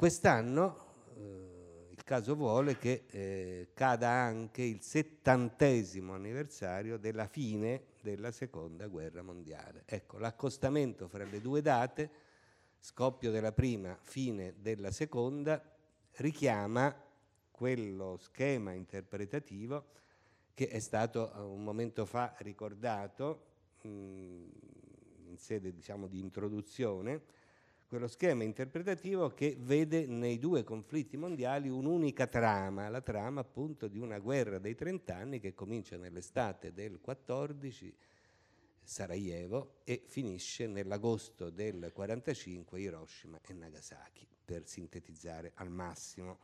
Quest'anno eh, il caso vuole che eh, cada anche il settantesimo anniversario della fine della seconda guerra mondiale. Ecco, l'accostamento fra le due date, scoppio della prima, fine della seconda, richiama quello schema interpretativo che è stato eh, un momento fa ricordato mh, mm, in sede diciamo, di introduzione quello schema interpretativo che vede nei due conflitti mondiali un'unica trama, la trama appunto di una guerra dei trent'anni che comincia nell'estate del 14 Sarajevo e finisce nell'agosto del 45 Hiroshima e Nagasaki, per sintetizzare al massimo.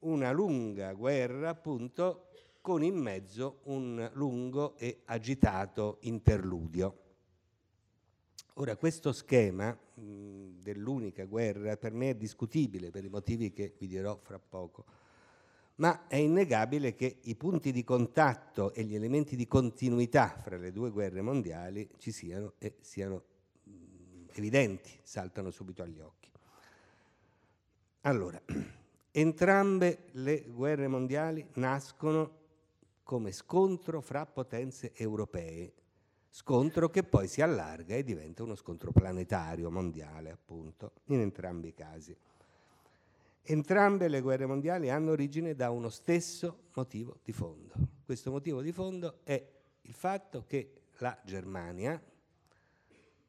Una lunga guerra appunto con in mezzo un lungo e agitato interludio. Ora, questo schema dell'unica guerra per me è discutibile per i motivi che vi dirò fra poco, ma è innegabile che i punti di contatto e gli elementi di continuità fra le due guerre mondiali ci siano e siano evidenti, saltano subito agli occhi. Allora, entrambe le guerre mondiali nascono come scontro fra potenze europee scontro che poi si allarga e diventa uno scontro planetario, mondiale appunto, in entrambi i casi. Entrambe le guerre mondiali hanno origine da uno stesso motivo di fondo. Questo motivo di fondo è il fatto che la Germania,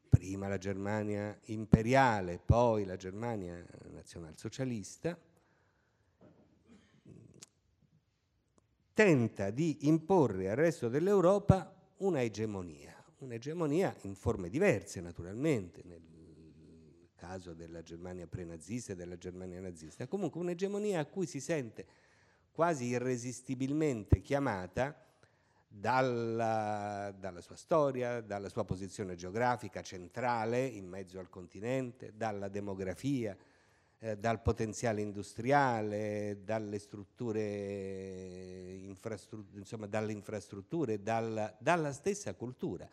prima la Germania imperiale, poi la Germania nazionalsocialista, tenta di imporre al resto dell'Europa una egemonia un'egemonia in forme diverse naturalmente, nel caso della Germania pre-nazista e della Germania nazista, comunque un'egemonia a cui si sente quasi irresistibilmente chiamata dalla, dalla, sua storia, dalla sua posizione geografica centrale in mezzo al continente, dalla demografia, eh, dal potenziale industriale, dalle strutture, infrastru- insomma, dalle infrastrutture, dalla, dalla stessa cultura.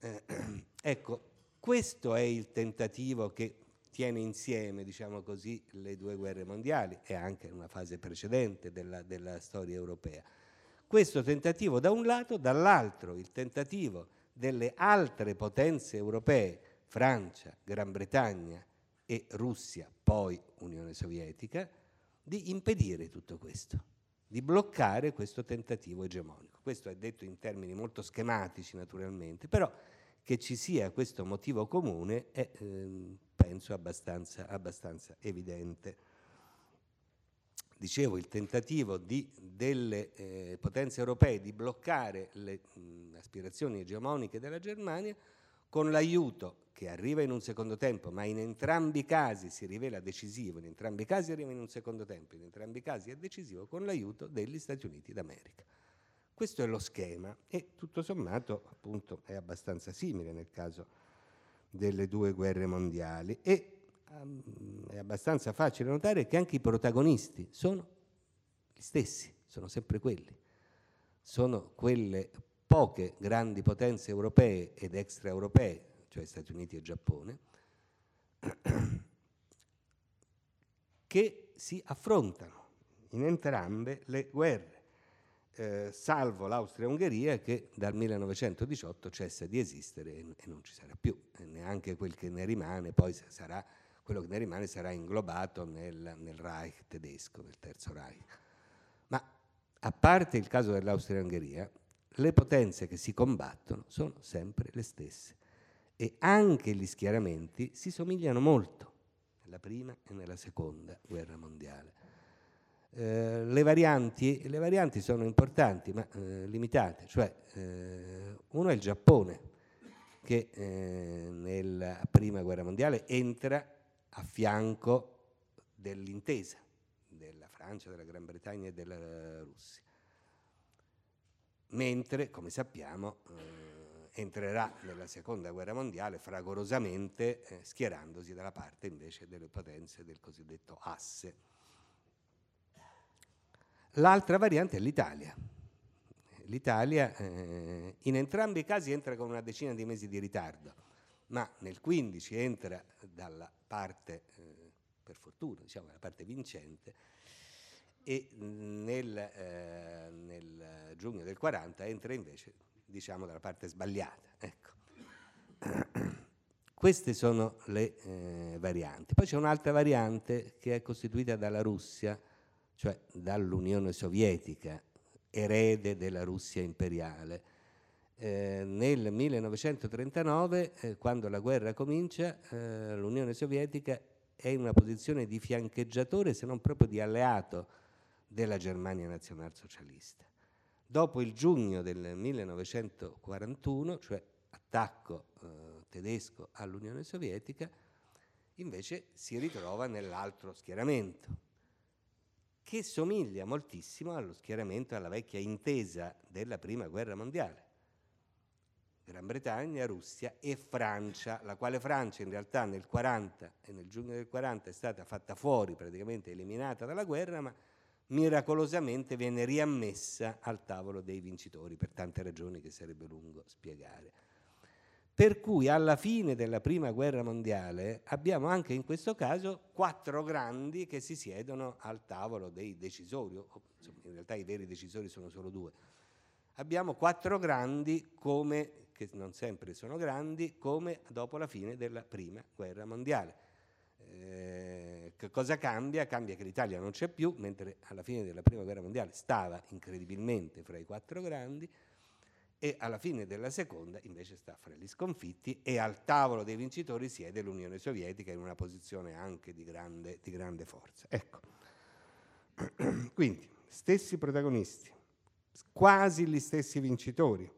Eh, ecco, questo è il tentativo che tiene insieme, diciamo così, le due guerre mondiali e anche una fase precedente della, della storia europea. Questo tentativo da un lato, dall'altro il tentativo delle altre potenze europee, Francia, Gran Bretagna e Russia, poi Unione Sovietica, di impedire tutto questo di bloccare questo tentativo egemonico. Questo è detto in termini molto schematici naturalmente, però che ci sia questo motivo comune è ehm, penso abbastanza, abbastanza, evidente. Dicevo, il tentativo di, delle eh, potenze europee di bloccare le mh, aspirazioni egemoniche della Germania con l'aiuto che arriva in un secondo tempo, ma in entrambi i casi si rivela decisivo, in entrambi i casi arriva in un secondo tempo, in entrambi i casi è decisivo con l'aiuto degli Stati Uniti d'America. Questo è lo schema e tutto sommato appunto è abbastanza simile nel caso delle due guerre mondiali e um, è abbastanza facile notare che anche i protagonisti sono gli stessi, sono sempre quelli, sono quelle poche grandi potenze europee ed extraeuropee cioè Stati Uniti e Giappone, che si affrontano in entrambe le guerre, eh, salvo l'Austria-Ungheria che dal 1918 cessa di esistere e, e non ci sarà più, e neanche quel che ne rimane, poi sarà, quello che ne rimane sarà inglobato nel, nel Reich tedesco, nel Terzo Reich. Ma a parte il caso dell'Austria-Ungheria, le potenze che si combattono sono sempre le stesse e anche gli schieramenti si somigliano molto nella prima e nella seconda guerra mondiale. Eh, le, varianti, le, varianti, sono importanti ma eh, limitate, cioè eh, uno è il Giappone che eh, nella prima guerra mondiale entra a fianco dell'intesa della Francia, della Gran Bretagna e della Russia, mentre come sappiamo eh, entrerà nella seconda guerra mondiale fragorosamente eh, schierandosi dalla parte invece delle potenze del cosiddetto asse. L'altra variante è l'Italia. L'Italia eh, in entrambi i casi entra con una decina di mesi di ritardo, ma nel 15 entra dalla parte, eh, per fortuna, diciamo, dalla parte vincente, e nel, eh, nel giugno del 40 entra invece diciamo dalla parte sbagliata. Ecco. Queste sono le eh, varianti. Poi c'è un'altra variante che è costituita dalla Russia, cioè dall'Unione Sovietica, erede della Russia imperiale. Eh, nel 1939, eh, quando la guerra comincia, eh, l'Unione Sovietica è in una posizione di fiancheggiatore, se non proprio di alleato della Germania nazionalsocialista. Dopo il giugno del 1941, cioè attacco eh, tedesco all'Unione Sovietica, invece si ritrova nell'altro schieramento, che somiglia moltissimo allo schieramento alla vecchia intesa della Prima Guerra Mondiale. Gran Bretagna, Russia e Francia, la quale Francia in realtà nel 40 e nel giugno del 40 è stata fatta fuori, praticamente eliminata dalla guerra, ma miracolosamente viene riammessa al tavolo dei vincitori, per tante ragioni che sarebbe lungo spiegare. Per cui alla fine della Prima Guerra Mondiale abbiamo anche in questo caso quattro grandi che si siedono al tavolo dei decisori, in realtà i veri decisori sono solo due. Abbiamo quattro grandi come che non sempre sono grandi, come dopo la fine della Prima Guerra Mondiale. Eh, che cosa cambia? Cambia che l'Italia non c'è più, mentre alla fine della Prima Guerra Mondiale stava incredibilmente fra i quattro grandi e alla fine della seconda invece sta fra gli sconfitti e al tavolo dei vincitori siede l'Unione Sovietica in una posizione anche di grande, di grande forza. Ecco, quindi stessi protagonisti, quasi gli stessi vincitori,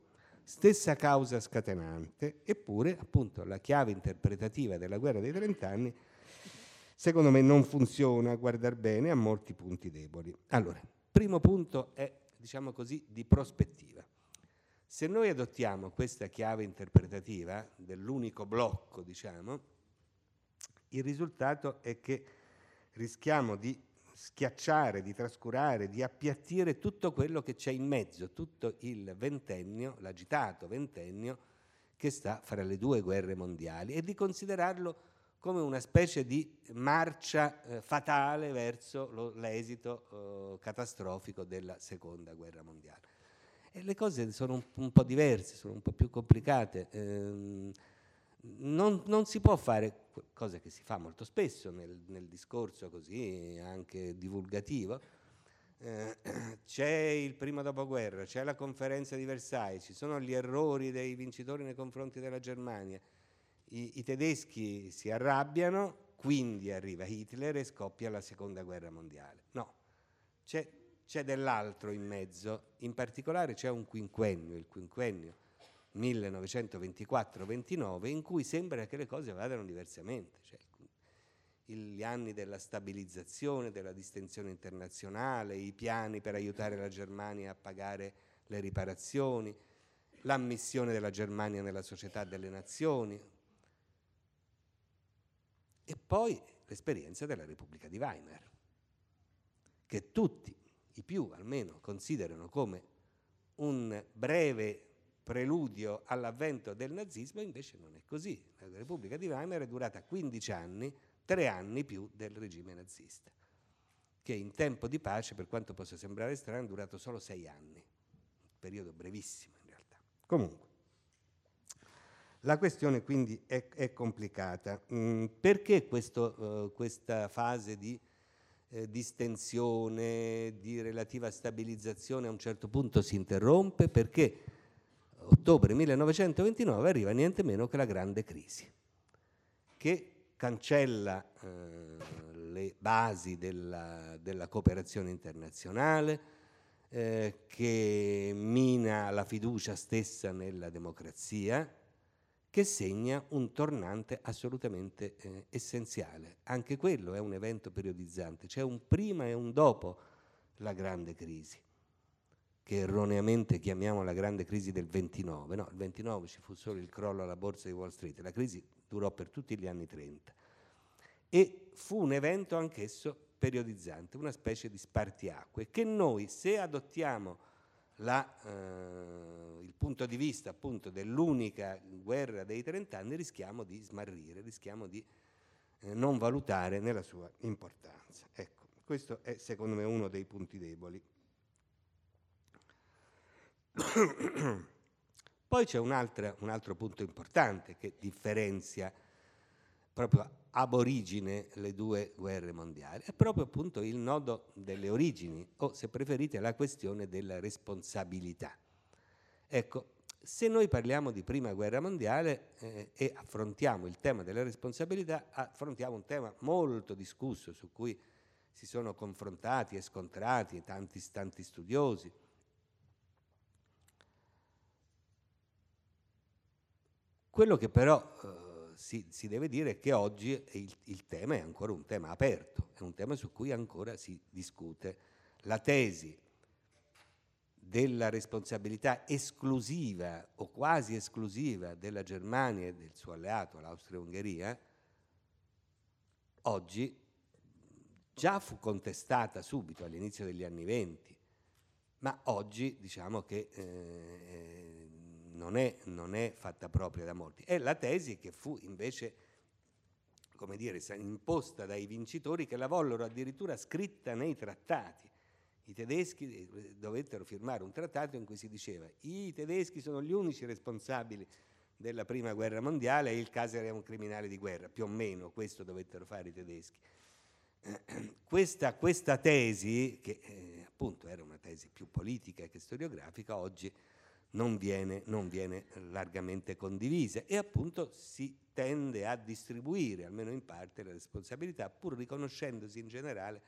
stessa causa scatenante, eppure appunto la chiave interpretativa della guerra dei trent'anni secondo me non funziona a guardare bene, ha molti punti deboli. Allora, primo punto è, diciamo così, di prospettiva. Se noi adottiamo questa chiave interpretativa dell'unico blocco, diciamo, il risultato è che rischiamo di schiacciare, di trascurare, di appiattire tutto quello che c'è in mezzo, tutto il ventennio, l'agitato ventennio che sta fra le due guerre mondiali e di considerarlo come una specie di marcia eh, fatale verso lo, l'esito eh, catastrofico della seconda guerra mondiale. E le cose sono un, un, po' diverse, sono un po' più complicate. Eh, non, non, si può fare, cosa che si fa molto spesso nel, nel discorso così anche divulgativo, eh, c'è il primo dopoguerra, c'è la conferenza di Versailles, ci sono gli errori dei vincitori nei confronti della Germania, i, i tedeschi si arrabbiano, quindi arriva Hitler e scoppia la seconda guerra mondiale. No, c'è, c'è dell'altro in mezzo, in particolare c'è un quinquennio, il quinquennio 1924-29, in cui sembra che le cose vadano diversamente. Cioè, gli anni della stabilizzazione, della distensione internazionale, i piani per aiutare la Germania a pagare le riparazioni, l'ammissione della Germania nella società delle nazioni, e poi l'esperienza della Repubblica di Weimar, che tutti, i più almeno, considerano come un breve preludio all'avvento del nazismo, invece non è così. La Repubblica di Weimar è durata 15 anni, 3 anni più del regime nazista, che in tempo di pace, per quanto possa sembrare strano, è durato solo 6 anni, un periodo brevissimo in realtà. Comunque, la questione quindi è, è complicata. Mm, perché questo, uh, questa fase di eh, distensione, di relativa stabilizzazione a un certo punto si interrompe? Perché ottobre 1929 arriva niente meno che la grande crisi, che cancella eh, le basi della, della cooperazione internazionale, eh, che mina la fiducia stessa nella democrazia, che segna un tornante assolutamente eh, essenziale. Anche quello è un evento periodizzante, c'è un prima e un dopo la grande crisi, che erroneamente chiamiamo la grande crisi del 29. No, il 29 ci fu solo il crollo alla borsa di Wall Street, la crisi durò per tutti gli anni 30 e fu un evento anch'esso periodizzante, una specie di spartiacque che noi se adottiamo la, eh, il punto di vista appunto dell'unica guerra dei trent'anni rischiamo di smarrire, rischiamo di eh, non valutare nella sua importanza. Ecco, questo è secondo me uno dei punti deboli. Poi c'è un, un altro punto importante che differenzia proprio ab origine le due guerre mondiali, è proprio appunto il nodo delle origini o se preferite la questione della responsabilità. Ecco, se noi parliamo di prima guerra mondiale eh, e affrontiamo il tema della responsabilità, affrontiamo un tema molto discusso su cui si sono confrontati e scontrati tanti, tanti studiosi. Quello che però eh, si, si, deve dire che oggi il, il, tema è ancora un tema aperto, è un tema su cui ancora si discute. La tesi della responsabilità esclusiva o quasi esclusiva della Germania e del suo alleato, l'Austria-Ungheria, oggi già fu contestata subito all'inizio degli anni venti, ma oggi diciamo che eh, non è, non è, fatta propria da molti, è la tesi che fu invece come dire, imposta dai vincitori che la vollero addirittura scritta nei trattati. I tedeschi eh, dovettero firmare un trattato in cui si diceva i tedeschi sono gli unici responsabili della prima guerra mondiale e il Kaiser è un criminale di guerra, più o meno questo dovettero fare i tedeschi. Questa, questa tesi, che eh, appunto era una tesi più politica che storiografica, oggi non viene, non viene largamente condivisa e appunto si tende a distribuire, almeno in parte, la responsabilità, pur riconoscendosi in generale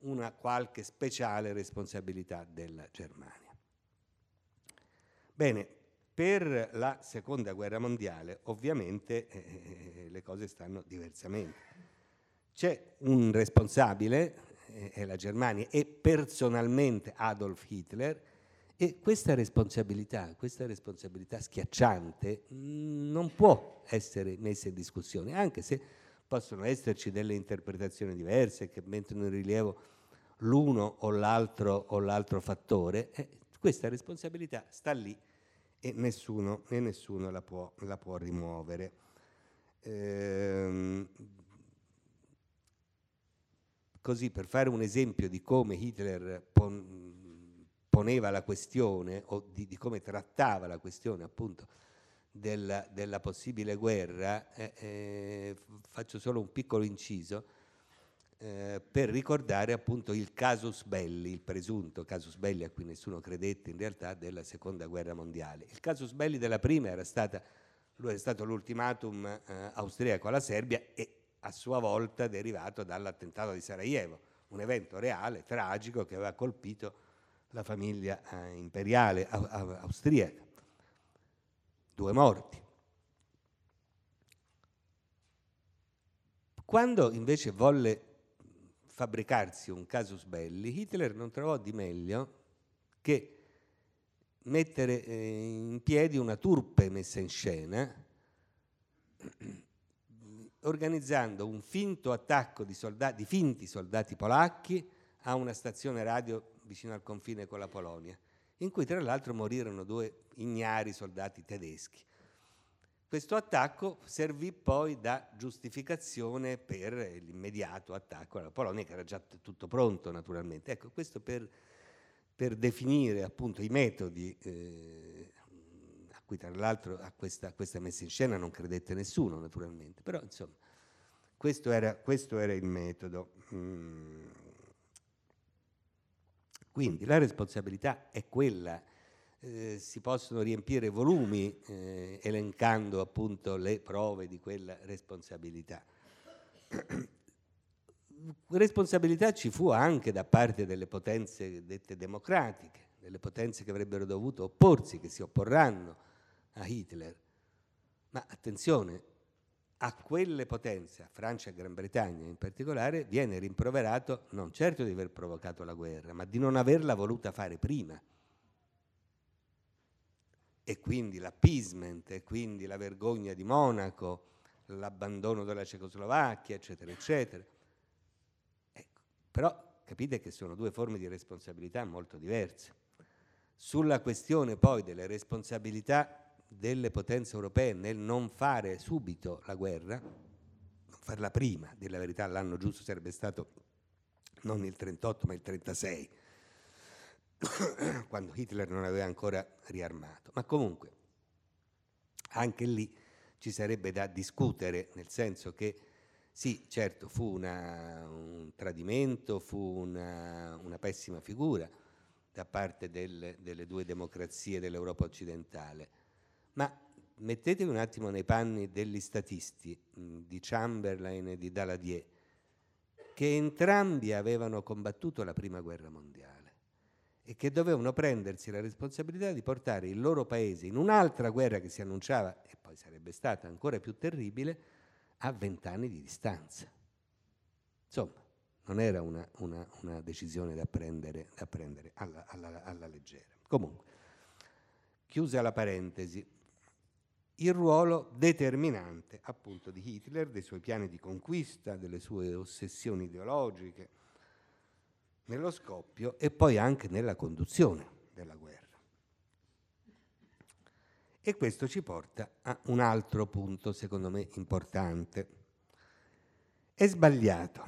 una qualche speciale responsabilità della Germania. Bene, per la seconda guerra mondiale ovviamente eh, eh le cose stanno diversamente. C'è un responsabile, eh, è la Germania, e personalmente Adolf Hitler, e questa responsabilità, questa responsabilità schiacciante, mm, non può essere messa in discussione, anche se possono esserci delle interpretazioni diverse che mettono in rilievo l'uno o l'altro, o l'altro fattore, eh, questa responsabilità sta lì e nessuno, e nessuno la, può, la, può, rimuovere. Ehm, così per fare un esempio di come Hitler pon- poneva la questione o di, di come trattava la questione appunto della, della possibile guerra, eh, eh, faccio solo un piccolo inciso eh, per ricordare appunto il casus belli, il presunto casus belli a cui nessuno credette in realtà della seconda guerra mondiale. Il casus belli della prima era stata lui è stato l'ultimatum eh, austriaco alla Serbia e a sua volta derivato dall'attentato di Sarajevo, un evento reale, tragico, che aveva colpito la famiglia eh, imperiale austriaca. Due morti. Quando invece volle fabbricarsi un casus belli, Hitler non trovò di meglio che mettere eh, in piedi una turpe messa in scena, organizzando un finto attacco di, soldati, di finti soldati polacchi a una stazione radio vicino al confine con la Polonia, in cui tra l'altro morirono due ignari soldati tedeschi. Questo attacco servì poi da giustificazione per l'immediato attacco alla Polonia, che era già tutto pronto naturalmente. Ecco, questo per, per definire appunto i metodi eh, a cui tra l'altro a questa, a questa, messa in scena non credette nessuno naturalmente, però insomma questo era, questo era il metodo. Mm. Quindi la responsabilità è quella. Eh, si possono riempire volumi eh, elencando appunto le prove di quella responsabilità. responsabilità ci fu anche da parte delle potenze dette democratiche, delle potenze che avrebbero dovuto opporsi, che si opporranno a Hitler. Ma attenzione, a quelle potenze, a Francia e Gran Bretagna in particolare, viene rimproverato non certo di aver provocato la guerra, ma di non averla voluta fare prima. E quindi l'appeasement, e quindi la vergogna di Monaco, l'abbandono della Cecoslovacchia, eccetera, eccetera. Ecco. Però capite che sono due forme di responsabilità molto diverse. Sulla questione poi delle responsabilità delle potenze europee nel non fare subito la guerra, non farla prima, della verità l'anno giusto sarebbe stato non il 38 ma il 36, quando Hitler non aveva ancora riarmato. Ma comunque, anche lì ci sarebbe da discutere, nel senso che sì, certo, fu una, un tradimento, fu una, una, pessima figura da parte del, delle due democrazie dell'Europa occidentale ma mettetevi un attimo nei panni degli statisti, mm, di Chamberlain e di Daladier, che entrambi avevano combattuto la Prima Guerra Mondiale e che dovevano prendersi la responsabilità di portare il loro paese in un'altra guerra che si annunciava, e poi sarebbe stata ancora più terribile, a vent'anni di distanza. Insomma, non era una, una, una decisione da prendere, da prendere alla, alla, alla leggera. Comunque, chiusa la parentesi, il ruolo determinante appunto di Hitler, dei suoi piani di conquista, delle sue ossessioni ideologiche nello scoppio e poi anche nella conduzione della guerra. E questo ci porta a un altro punto, secondo me, importante. È sbagliato,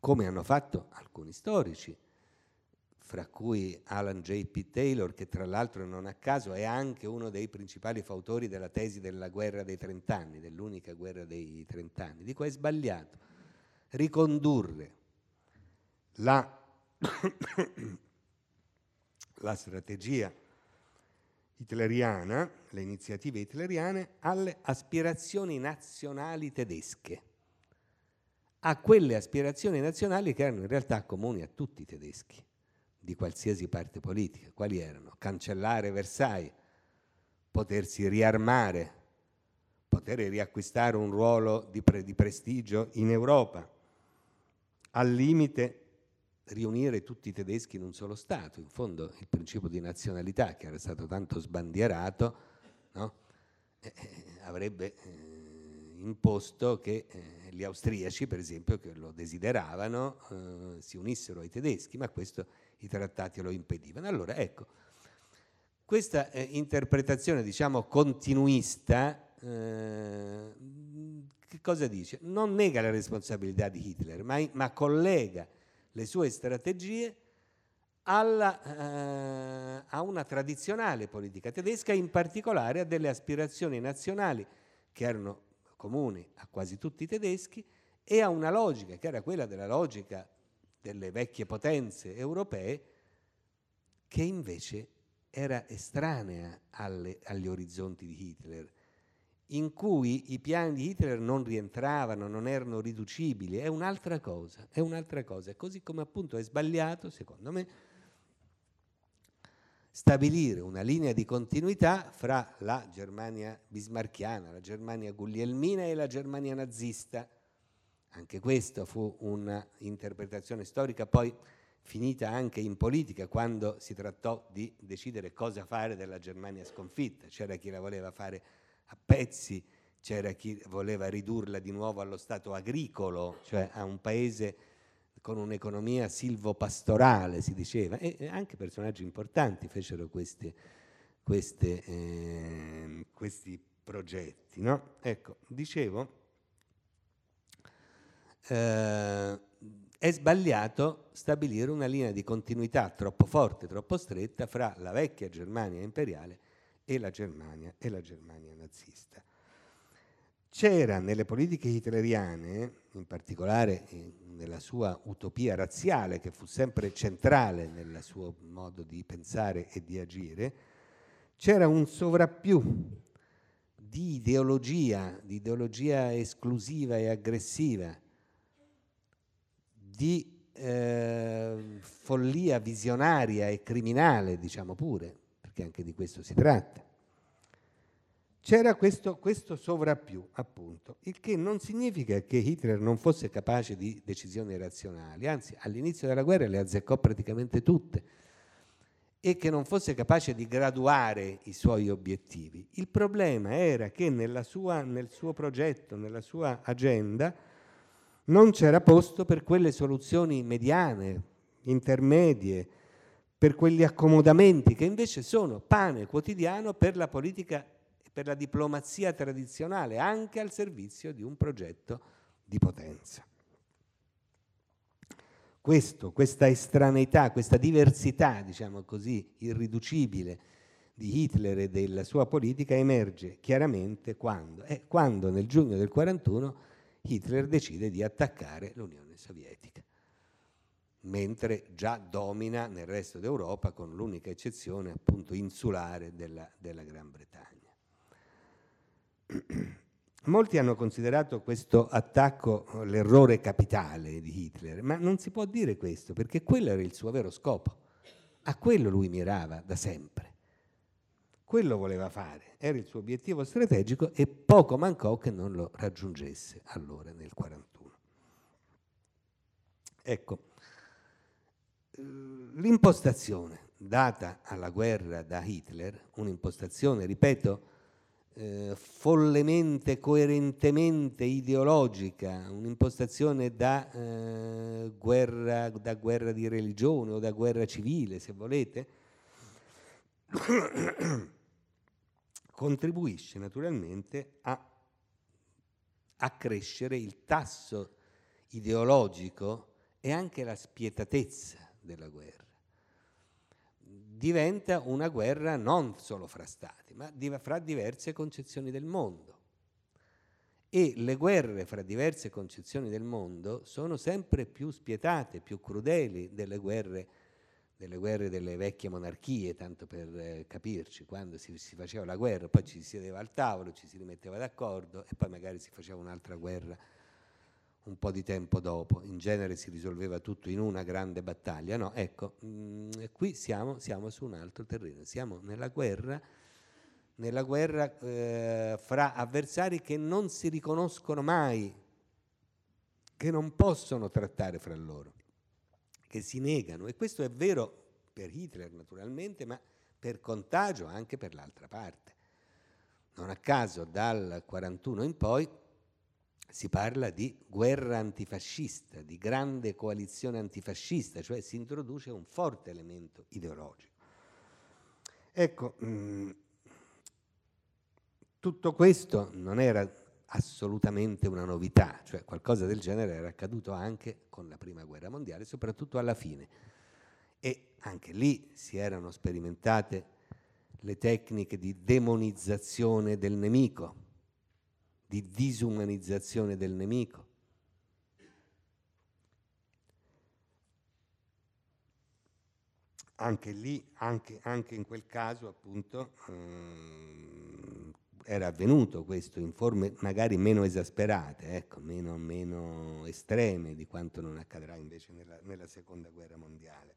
come hanno fatto alcuni storici, fra cui Alan J.P. Taylor, che tra l'altro non a caso è anche uno dei principali fautori della tesi della guerra dei trent'anni, dell'unica guerra dei trent'anni. Dico è sbagliato ricondurre la, la strategia hitleriana, le iniziative hitleriane, alle aspirazioni nazionali tedesche, a quelle aspirazioni nazionali che erano in realtà comuni a tutti i tedeschi di qualsiasi parte politica. Quali erano? Cancellare Versailles, potersi riarmare, poter riacquistare un ruolo di, pre di prestigio in Europa, al limite riunire tutti i tedeschi in un solo Stato, in fondo il principio di nazionalità che era stato tanto sbandierato, no? eh, eh avrebbe eh, imposto che eh, gli austriaci, per esempio, che lo desideravano, eh, si unissero ai tedeschi, ma questo i trattati lo impedivano. Allora, ecco, questa eh, interpretazione, diciamo, continuista, eh, che cosa dice? Non nega la responsabilità di Hitler, ma, ma collega le sue strategie alla, eh, a una tradizionale politica tedesca, in particolare a delle aspirazioni nazionali che erano comuni a quasi tutti i tedeschi e a una logica che era quella della logica delle vecchie potenze europee, che invece era estranea alle, agli orizzonti di Hitler, in cui i piani di Hitler non rientravano, non erano riducibili, è un'altra cosa, è un'altra cosa, così come appunto è sbagliato, secondo me, stabilire una linea di continuità fra la Germania bismarchiana, la Germania guglielmina e la Germania nazista anche questa fu un'interpretazione storica poi finita anche in politica quando si trattò di decidere cosa fare della Germania sconfitta. C'era chi la voleva fare a pezzi, c'era chi voleva ridurla di nuovo allo stato agricolo, cioè a un paese con un'economia silvopastorale, si diceva, e anche personaggi importanti fecero queste, queste, eh, questi progetti. No? Ecco, dicevo eh, è sbagliato stabilire una linea di continuità troppo forte, troppo stretta fra la vecchia Germania imperiale e la Germania, e la Germania nazista. C'era nelle politiche hitleriane, in particolare nella sua utopia razziale, che fu sempre centrale nel suo modo di pensare e di agire, c'era un sovrappiù di ideologia, di ideologia esclusiva e aggressiva, di eh, follia visionaria e criminale, diciamo pure, perché anche di questo si tratta. C'era questo, questo sovrappiù, appunto, il che non significa che Hitler non fosse capace di decisioni razionali, anzi all'inizio della guerra le azzeccò praticamente tutte, e che non fosse capace di graduare i suoi obiettivi. Il problema era che sua, nel suo progetto, nella sua agenda, non c'era posto per quelle soluzioni mediane, intermedie, per quegli accomodamenti che invece sono pane quotidiano per la politica e per la diplomazia tradizionale, anche al servizio di un progetto di potenza. Questo, questa estraneità, questa diversità, diciamo così, irriducibile di Hitler e della sua politica emerge chiaramente quando? Eh, quando nel giugno del 1941 Hitler decide di attaccare l'Unione Sovietica, mentre già domina nel resto d'Europa con l'unica eccezione appunto insulare della, della Gran Bretagna. Molti hanno considerato questo attacco eh, l'errore capitale di Hitler, ma non si può dire questo perché quello era il suo vero scopo, a quello lui mirava da sempre. Quello voleva fare, era il suo obiettivo strategico e poco mancò che non lo raggiungesse allora nel 1941. Ecco, eh, l'impostazione data alla guerra da Hitler, un'impostazione, ripeto, eh, follemente, coerentemente ideologica, un'impostazione da, eh, guerra, da, guerra, di religione o da guerra civile, se volete, contribuisce naturalmente a accrescere il tasso ideologico e anche la spietatezza della guerra. Diventa una guerra non solo fra stati, ma fra diverse concezioni del mondo. E le guerre fra diverse concezioni del mondo sono sempre più spietate, più crudeli delle guerre delle guerre delle vecchie monarchie, tanto per eh, capirci, quando si, si, faceva la guerra, poi ci si sedeva al tavolo, ci si rimetteva d'accordo e poi magari si faceva un'altra guerra un po' di tempo dopo. In genere si risolveva tutto in una grande battaglia, no? Ecco, mh, mm, qui siamo, siamo, su un altro terreno, siamo nella guerra, nella guerra eh, fra avversari che non si riconoscono mai, che non possono trattare fra loro che si negano. E questo è vero per Hitler naturalmente, ma per contagio anche per l'altra parte. Non a caso dal 1941 in poi si parla di guerra antifascista, di grande coalizione antifascista, cioè si introduce un forte elemento ideologico. Ecco, mm, tutto questo non era assolutamente una novità, cioè qualcosa del genere era accaduto anche con la prima guerra mondiale, soprattutto alla fine. E anche lì si erano sperimentate le tecniche di demonizzazione del nemico, di disumanizzazione del nemico. Anche lì, anche, anche in quel caso, appunto, ehm, era avvenuto questo in forme magari meno esasperate, ecco, meno, meno, estreme di quanto non accadrà invece nella, nella seconda guerra mondiale.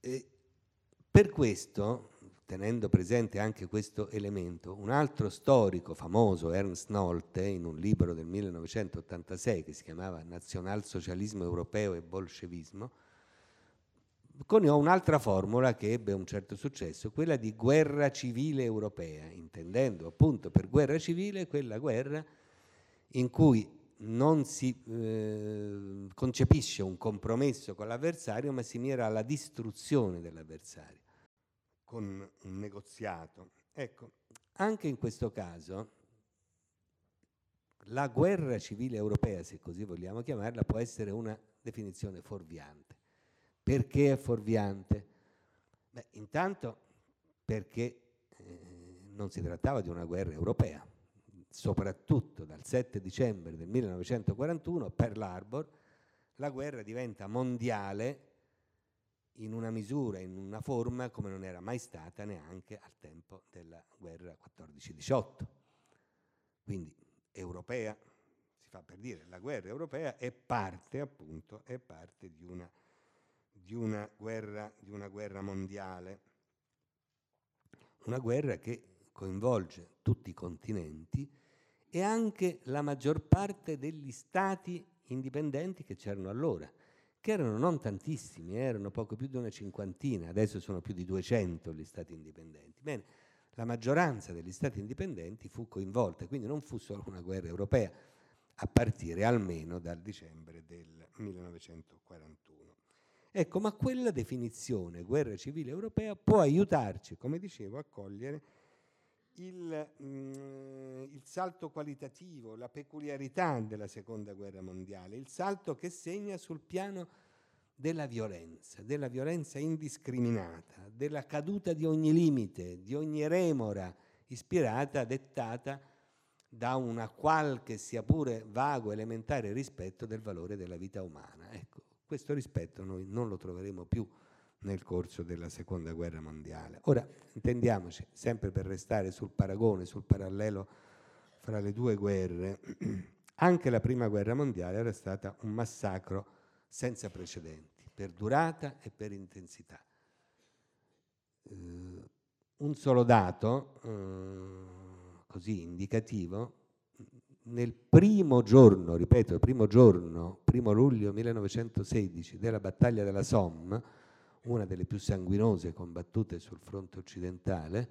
E per questo, tenendo presente anche questo elemento, un altro storico famoso, Ernst Nolte, in un libro del 1986 che si chiamava Nazionalsocialismo europeo e bolscevismo, coniò un'altra formula che ebbe un certo successo, quella di guerra civile europea, intendendo appunto per guerra civile quella guerra in cui non si eh, concepisce un compromesso con l'avversario, ma si mira alla distruzione dell'avversario con un negoziato. Ecco, anche in questo caso la guerra civile europea, se così vogliamo chiamarla, può essere una definizione fuorviante. Perché è fuorviante? Beh, intanto perché eh, non si trattava di una guerra europea, soprattutto dal 7 dicembre del 1941 per l'Arbor la guerra diventa mondiale in una misura, in una forma come non era mai stata neanche al tempo della guerra 14-18. Quindi europea, si fa per dire, la guerra europea è parte appunto, è parte di una di una guerra, di una guerra mondiale, una guerra che coinvolge tutti i continenti e anche la maggior parte degli stati indipendenti che c'erano allora, che erano non tantissimi, eh, erano poco più di una cinquantina, adesso sono più di 200 gli stati indipendenti. Bene, la maggioranza degli stati indipendenti fu coinvolta, quindi non fu solo una guerra europea, a partire almeno dal dicembre del 1941. Ecco, ma quella definizione, guerra civile europea, può aiutarci, come dicevo, a cogliere il, mh, mm, il, salto qualitativo, la peculiarità della seconda guerra mondiale, il salto che segna sul piano della violenza, della violenza indiscriminata, della caduta di ogni limite, di ogni remora ispirata, dettata da una qualche sia pure vago, elementare rispetto del valore della vita umana. Ecco questo rispetto noi non lo troveremo più nel corso della seconda guerra mondiale. Ora, intendiamoci, sempre per restare sul paragone, sul parallelo fra le due guerre, anche la prima guerra mondiale era stata un massacro senza precedenti, per durata e per intensità. Eh, un solo dato, eh, così indicativo, nel primo giorno, ripeto, il primo giorno, primo luglio 1916, della battaglia della Somme, una delle più sanguinose combattute sul fronte occidentale,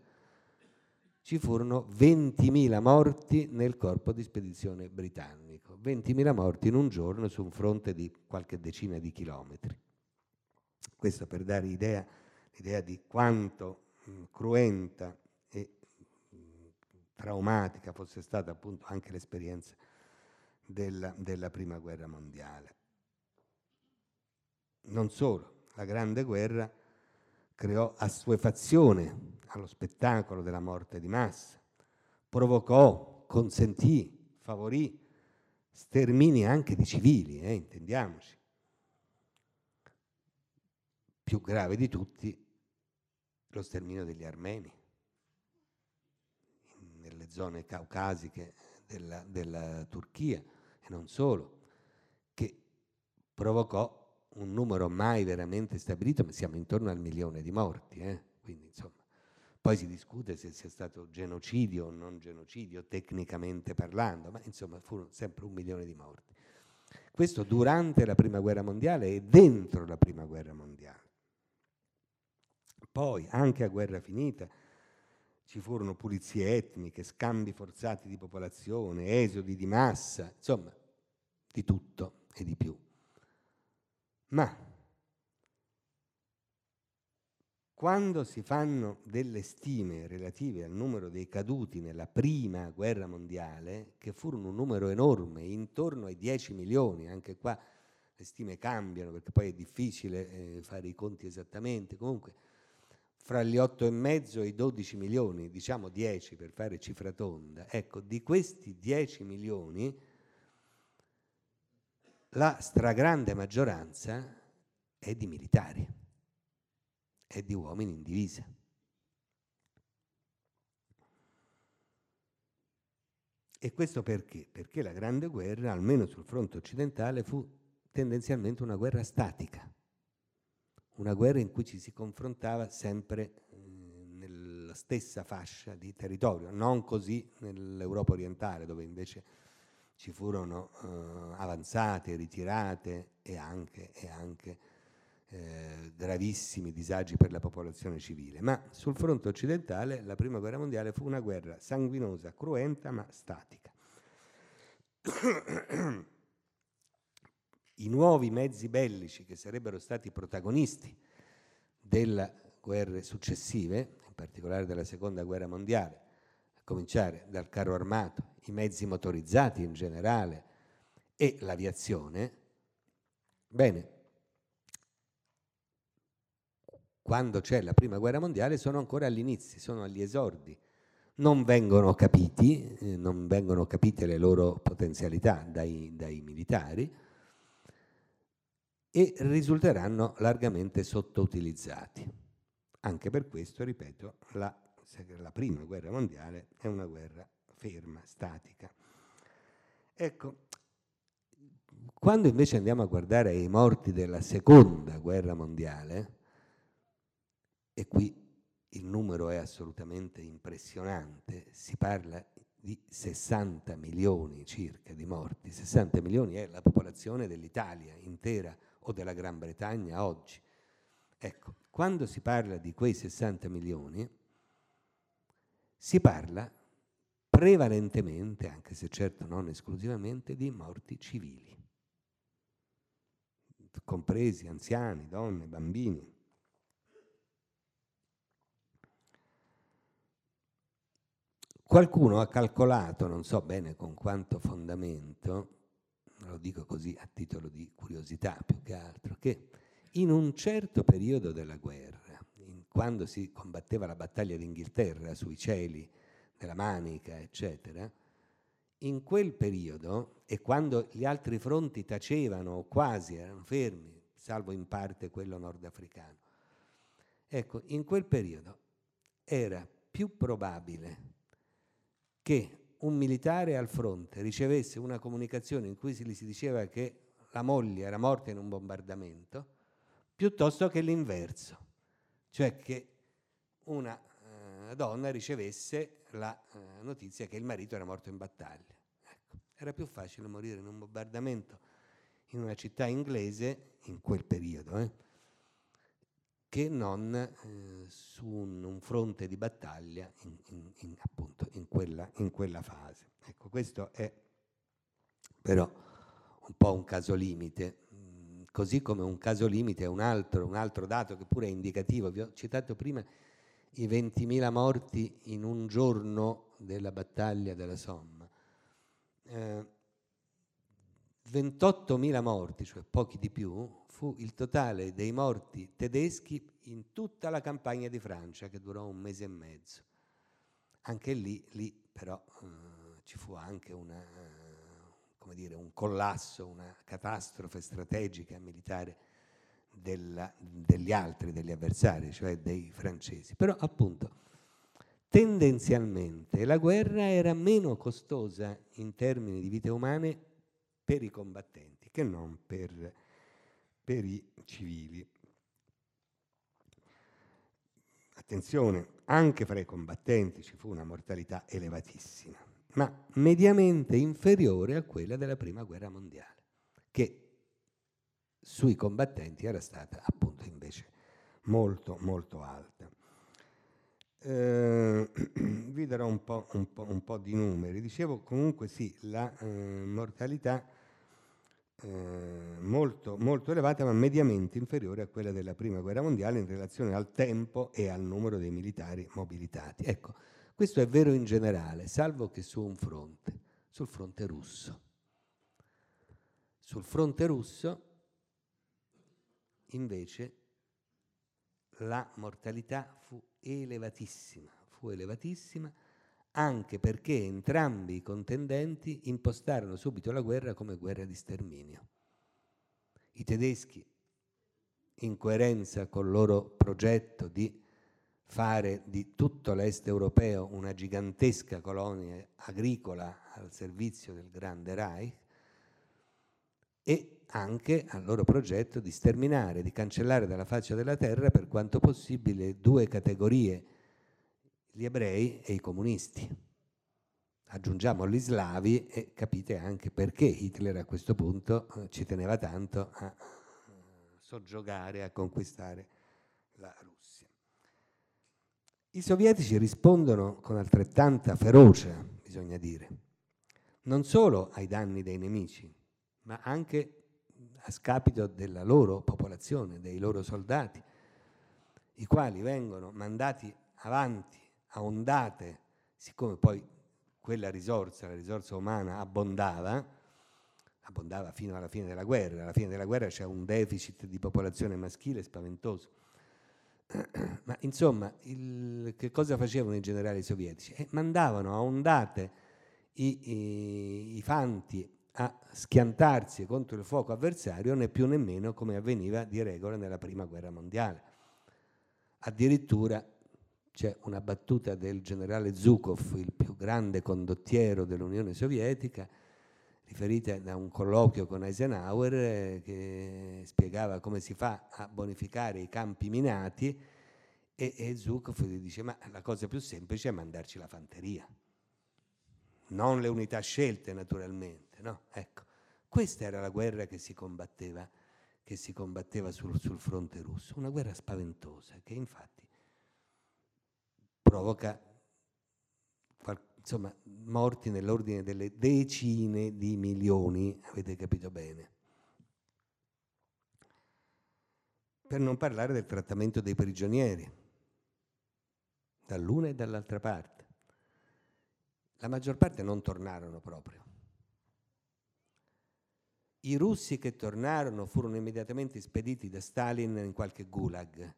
ci furono 20.000 morti nel corpo di spedizione britannico, 20.000 morti in un giorno su un fronte di qualche decina di chilometri. Questo per dare idea, l'idea di quanto mh, cruenta traumatica fosse stata appunto anche l'esperienza della, della prima guerra mondiale. Non solo, la grande guerra creò assuefazione allo spettacolo della morte di massa, provocò, consentì, favorì stermini anche di civili, eh, intendiamoci. Più grave di tutti lo sterminio degli armeni, le zone caucasiche della, della Turchia e non solo, che provocò un numero mai veramente stabilito, ma siamo intorno al milione di morti. Eh? Quindi, insomma, poi si discute se sia stato genocidio o non genocidio, tecnicamente parlando, ma insomma furono sempre un milione di morti. Questo durante la Prima Guerra Mondiale e dentro la Prima Guerra Mondiale. Poi, anche a guerra finita, ci furono pulizie etniche, scambi forzati di popolazione, esodi di massa, insomma, di tutto e di più. Ma quando si fanno delle stime relative al numero dei caduti nella prima guerra mondiale, che furono un numero enorme, intorno ai 10 milioni, anche qua le stime cambiano perché poi è difficile eh, fare i conti esattamente, comunque fra gli 8,5 e i 12 milioni, diciamo 10 per fare cifra tonda, ecco, di questi 10 milioni la stragrande maggioranza è di militari, è di uomini in divisa. E questo perché? Perché la Grande Guerra, almeno sul fronte occidentale, fu tendenzialmente una guerra statica una guerra in cui ci si confrontava sempre eh, nella stessa fascia di territorio, non così nell'Europa orientale dove invece ci furono eh, avanzate, ritirate e anche, e anche eh, gravissimi disagi per la popolazione civile. Ma sul fronte occidentale la Prima Guerra Mondiale fu una guerra sanguinosa, cruenta ma statica i nuovi mezzi bellici che sarebbero stati protagonisti delle guerre successive, in particolare della seconda guerra mondiale, a cominciare dal carro armato, i mezzi motorizzati in generale e l'aviazione, bene, quando c'è la prima guerra mondiale sono ancora all'inizio, sono agli esordi, non vengono capiti, eh, non vengono capite le loro potenzialità dai, dai militari, e risulteranno largamente sottoutilizzati. Anche per questo, ripeto, la, la prima guerra mondiale è una guerra ferma, statica. Ecco, quando invece andiamo a guardare i morti della seconda guerra mondiale, e qui il numero è assolutamente impressionante, si parla di 60 milioni circa di morti, 60 milioni è la popolazione dell'Italia intera o della Gran Bretagna oggi. Ecco, quando si parla di quei 60 milioni, si parla prevalentemente, anche se certo non esclusivamente, di morti civili, compresi anziani, donne, bambini. Qualcuno ha calcolato, non so bene con quanto fondamento, lo dico così a titolo di curiosità più che altro, che in un certo periodo della guerra, quando si combatteva la battaglia d'Inghilterra sui cieli della Manica, eccetera, in quel periodo e quando gli altri fronti tacevano o quasi erano fermi, salvo in parte quello nordafricano, ecco, in quel periodo era più probabile che un militare al fronte ricevesse una comunicazione in cui gli si diceva che la moglie era morta in un bombardamento, piuttosto che l'inverso, cioè che una eh, donna ricevesse la eh, notizia che il marito era morto in battaglia. Ecco, era più facile morire in un bombardamento in una città inglese in quel periodo. Eh, che non eh, su un, un, fronte di battaglia in, in, in, appunto quella, in quella fase. Ecco, questo è però un po' un caso limite mm, così come un caso limite è un altro, un altro, dato che pure è indicativo. Vi ho citato prima i 20.000 morti in un giorno della battaglia della Somma. Eh, 28.000 morti, cioè pochi di più, fu il totale dei morti tedeschi in tutta la campagna di Francia che durò un mese e mezzo. Anche lì, lì però eh, ci fu anche una, eh, dire, un collasso, una catastrofe strategica militare della, degli altri, degli avversari, cioè dei francesi. Però appunto tendenzialmente la guerra era meno costosa in termini di vite umane per i combattenti che non per, per i civili. Attenzione, anche fra i combattenti ci fu una mortalità elevatissima, ma mediamente inferiore a quella della Prima Guerra Mondiale, che sui combattenti era stata appunto invece molto molto alta. Eh, vi darò un po', un, po', un po', di numeri. Dicevo comunque sì, la eh, mortalità eh, molto, molto elevata, ma mediamente inferiore a quella della Prima Guerra Mondiale in relazione al tempo e al numero dei militari mobilitati. Ecco, questo è vero in generale, salvo che su un fronte, sul fronte russo. Sul fronte russo, invece, la mortalità fu elevatissima, fu elevatissima anche perché entrambi i contendenti impostarono subito la guerra come guerra di sterminio. I tedeschi, in coerenza col loro progetto di fare di tutto l'est europeo una gigantesca colonia agricola al servizio del grande Reich, e anche al loro progetto di sterminare, di cancellare dalla faccia della terra per quanto possibile due categorie di gli ebrei e i comunisti. Aggiungiamo gli slavi e capite anche perché Hitler a questo punto eh, ci teneva tanto a eh, soggiogare, a conquistare la Russia. I sovietici rispondono con altrettanta ferocia, bisogna dire, non solo ai danni dei nemici, ma anche a scapito della loro popolazione, dei loro soldati, i quali vengono mandati avanti a ondate, siccome poi quella risorsa, la risorsa umana, abbondava, abbondava fino alla fine della guerra. Alla fine della guerra c'è un deficit di popolazione maschile spaventoso. Ma insomma, il, che cosa facevano i generali sovietici? Eh, mandavano a ondate i, i, i fanti a schiantarsi contro il fuoco avversario, né più né meno come avveniva di regola nella prima guerra mondiale. Addirittura c'è una battuta del generale Zukov, il più grande condottiero dell'Unione Sovietica, riferita da un colloquio con Eisenhower eh, che spiegava come si fa a bonificare i campi minati e, e Zhukov dice ma la cosa più semplice è mandarci la fanteria, non le unità scelte naturalmente, no? Ecco, questa era la guerra che si combatteva, che si combatteva sul, sul fronte russo, una guerra spaventosa che infatti provoca insomma, morti nell'ordine delle decine di milioni, avete capito bene. Per non parlare del trattamento dei prigionieri, dall'una e dall'altra parte. La maggior parte non tornarono proprio. I russi che tornarono furono immediatamente spediti da Stalin in qualche gulag,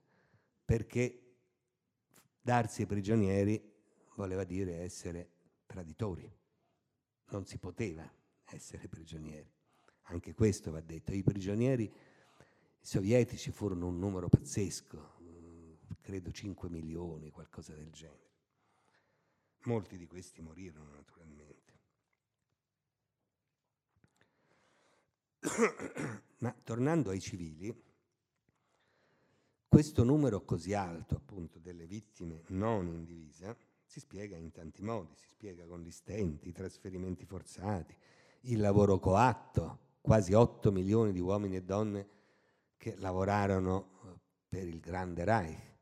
perché Darsi prigionieri voleva dire essere traditori. Non si poteva essere prigionieri. Anche questo va detto. I prigionieri sovietici furono un numero pazzesco, mm, credo 5 milioni, qualcosa del genere. Molti di questi morirono naturalmente. Ma tornando ai civili, questo numero così alto appunto delle vittime non in divisa si spiega in tanti modi, si spiega con gli stenti, i trasferimenti forzati, il lavoro coatto, quasi 8 milioni di uomini e donne che lavorarono eh, per il Grande Reich.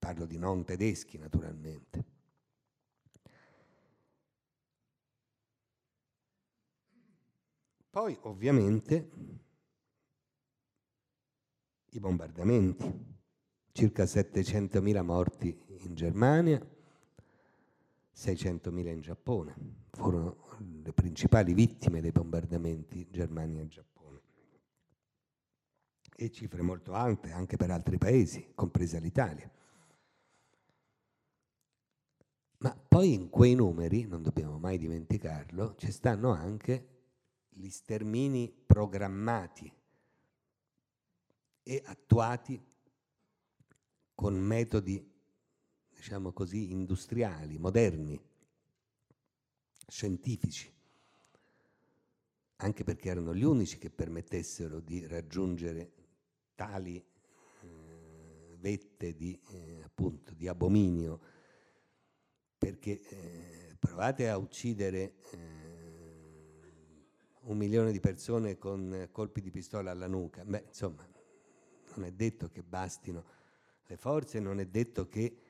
Parlo di non tedeschi naturalmente. Poi ovviamente i bombardamenti, circa 700.000 morti in Germania, 600.000 in Giappone, furono le principali vittime dei bombardamenti Germania e Giappone. E cifre molto alte anche per altri paesi, compresa l'Italia. Ma poi in quei numeri, non dobbiamo mai dimenticarlo, ci stanno anche gli stermini programmati e attuati con metodi, diciamo così, industriali, moderni, scientifici, anche perché erano gli unici che permettessero di raggiungere tali eh, vette di, eh, appunto, di, abominio, perché eh, provate a uccidere eh, un milione di persone con eh, colpi di pistola alla nuca, beh, insomma, non è detto che bastino le forze, non è detto che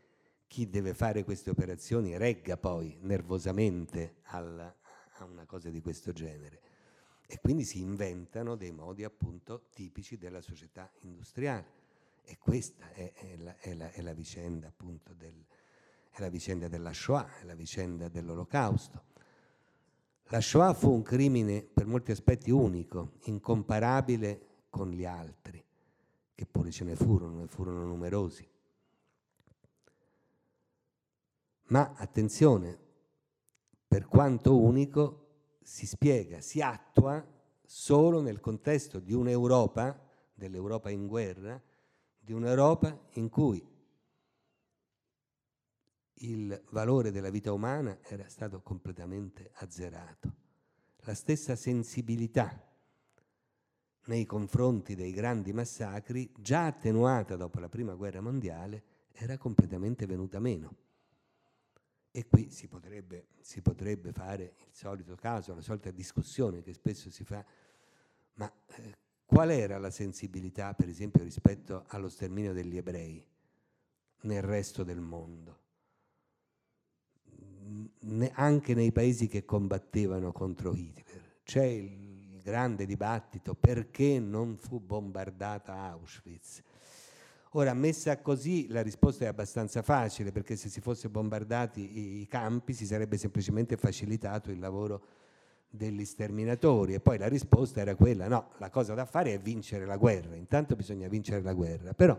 chi deve fare queste operazioni regga poi nervosamente alla, a una cosa di questo genere. E quindi si inventano dei modi appunto tipici della società industriale. E questa è, è, la, è, la, è la, vicenda appunto del, la vicenda della Shoah, è la vicenda dell'Olocausto. La Shoah fu un crimine per molti aspetti unico, incomparabile con gli altri eppure ce ne furono e furono numerosi. Ma attenzione, per quanto unico, si spiega, si attua solo nel contesto di un'Europa, dell'Europa in guerra, di un'Europa in cui il valore della vita umana era stato completamente azzerato. La stessa sensibilità nei confronti dei grandi massacri, già attenuata dopo la Prima Guerra Mondiale, era completamente venuta meno. E qui si potrebbe, si potrebbe fare il solito caso, la solita discussione che spesso si fa, ma eh, qual era la sensibilità, per esempio, rispetto allo sterminio degli ebrei nel resto del mondo? Ne, anche nei paesi che combattevano contro Hitler. C'è il grande dibattito perché non fu bombardata Auschwitz. Ora, messa così, la risposta è abbastanza facile, perché se si fosse bombardati i campi si sarebbe semplicemente facilitato il lavoro degli sterminatori e poi la risposta era quella, no, la cosa da fare è vincere la guerra, intanto bisogna vincere la guerra, però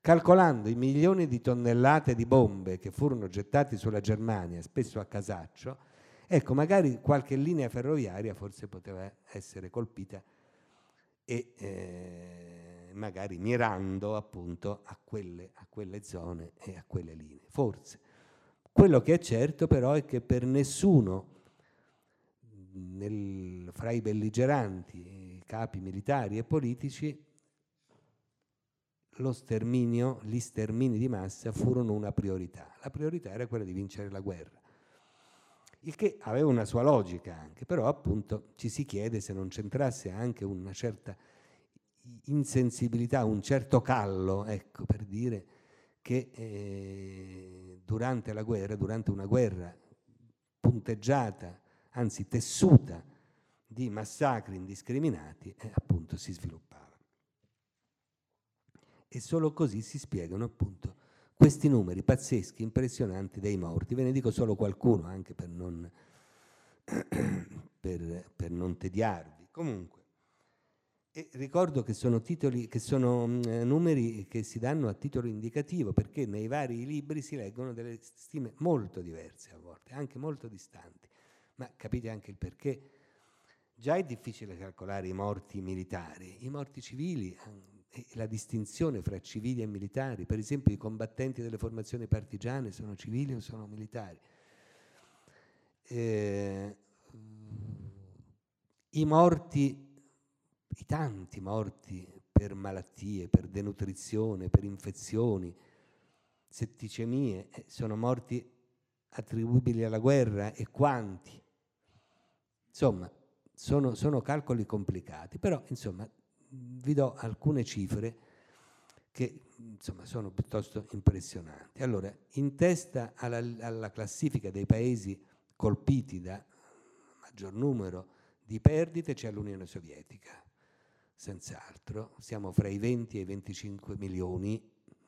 calcolando i milioni di tonnellate di bombe che furono gettate sulla Germania, spesso a casaccio, Ecco, magari qualche linea ferroviaria forse poteva essere colpita e eh, magari mirando appunto a quelle, a quelle zone e a quelle linee, forse. Quello che è certo però è che per nessuno nel, fra i belligeranti, i capi militari e politici, lo sterminio, gli stermini di massa furono una priorità. La priorità era quella di vincere la guerra il che aveva una sua logica anche, però appunto ci si chiede se non c'entrasse anche una certa insensibilità, un certo callo, ecco, per dire che eh, durante la guerra, durante una guerra punteggiata, anzi tessuta di massacri indiscriminati, eh, appunto si sviluppava. E solo così si spiegano appunto questi numeri pazzeschi, impressionanti dei morti. Ve ne dico solo qualcuno anche per non, per, per non tediarvi. Comunque, ricordo che sono, titoli, che sono mm, numeri che si danno a titolo indicativo perché nei vari libri si leggono delle stime molto diverse a volte, anche molto distanti. Ma capite anche il perché. Già è difficile calcolare i morti militari, i morti civili la distinzione fra civili e militari, per esempio i combattenti delle formazioni partigiane sono civili o sono militari. Eh, I morti, i tanti morti per malattie, per denutrizione, per infezioni, setticemie, eh, sono morti attribuibili alla guerra e quanti? Insomma, sono, sono calcoli complicati, però insomma vi do alcune cifre che insomma, sono piuttosto impressionanti. Allora, in testa alla, alla classifica dei paesi colpiti da maggior numero di perdite c'è l'Unione Sovietica, senz'altro, siamo fra i 20 e i 25 milioni,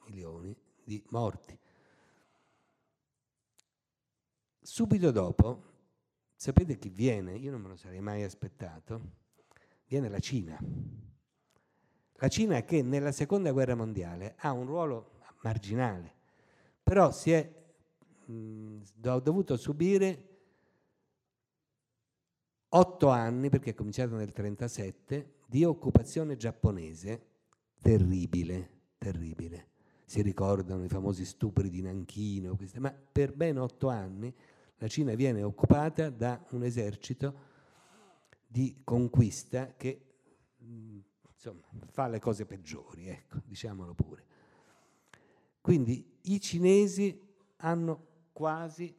milioni di morti. Subito dopo, sapete chi viene? Io non me lo sarei mai aspettato, viene la Cina la Cina che nella seconda guerra mondiale ha un ruolo marginale, però si è mh, dovuto subire otto anni, perché è cominciato nel 1937, di occupazione giapponese terribile, terribile. Si ricordano i famosi stupri di Nanchino, queste, ma per ben otto anni la Cina viene occupata da un esercito di conquista che insomma, fa le cose peggiori, ecco, diciamolo pure. Quindi i cinesi hanno quasi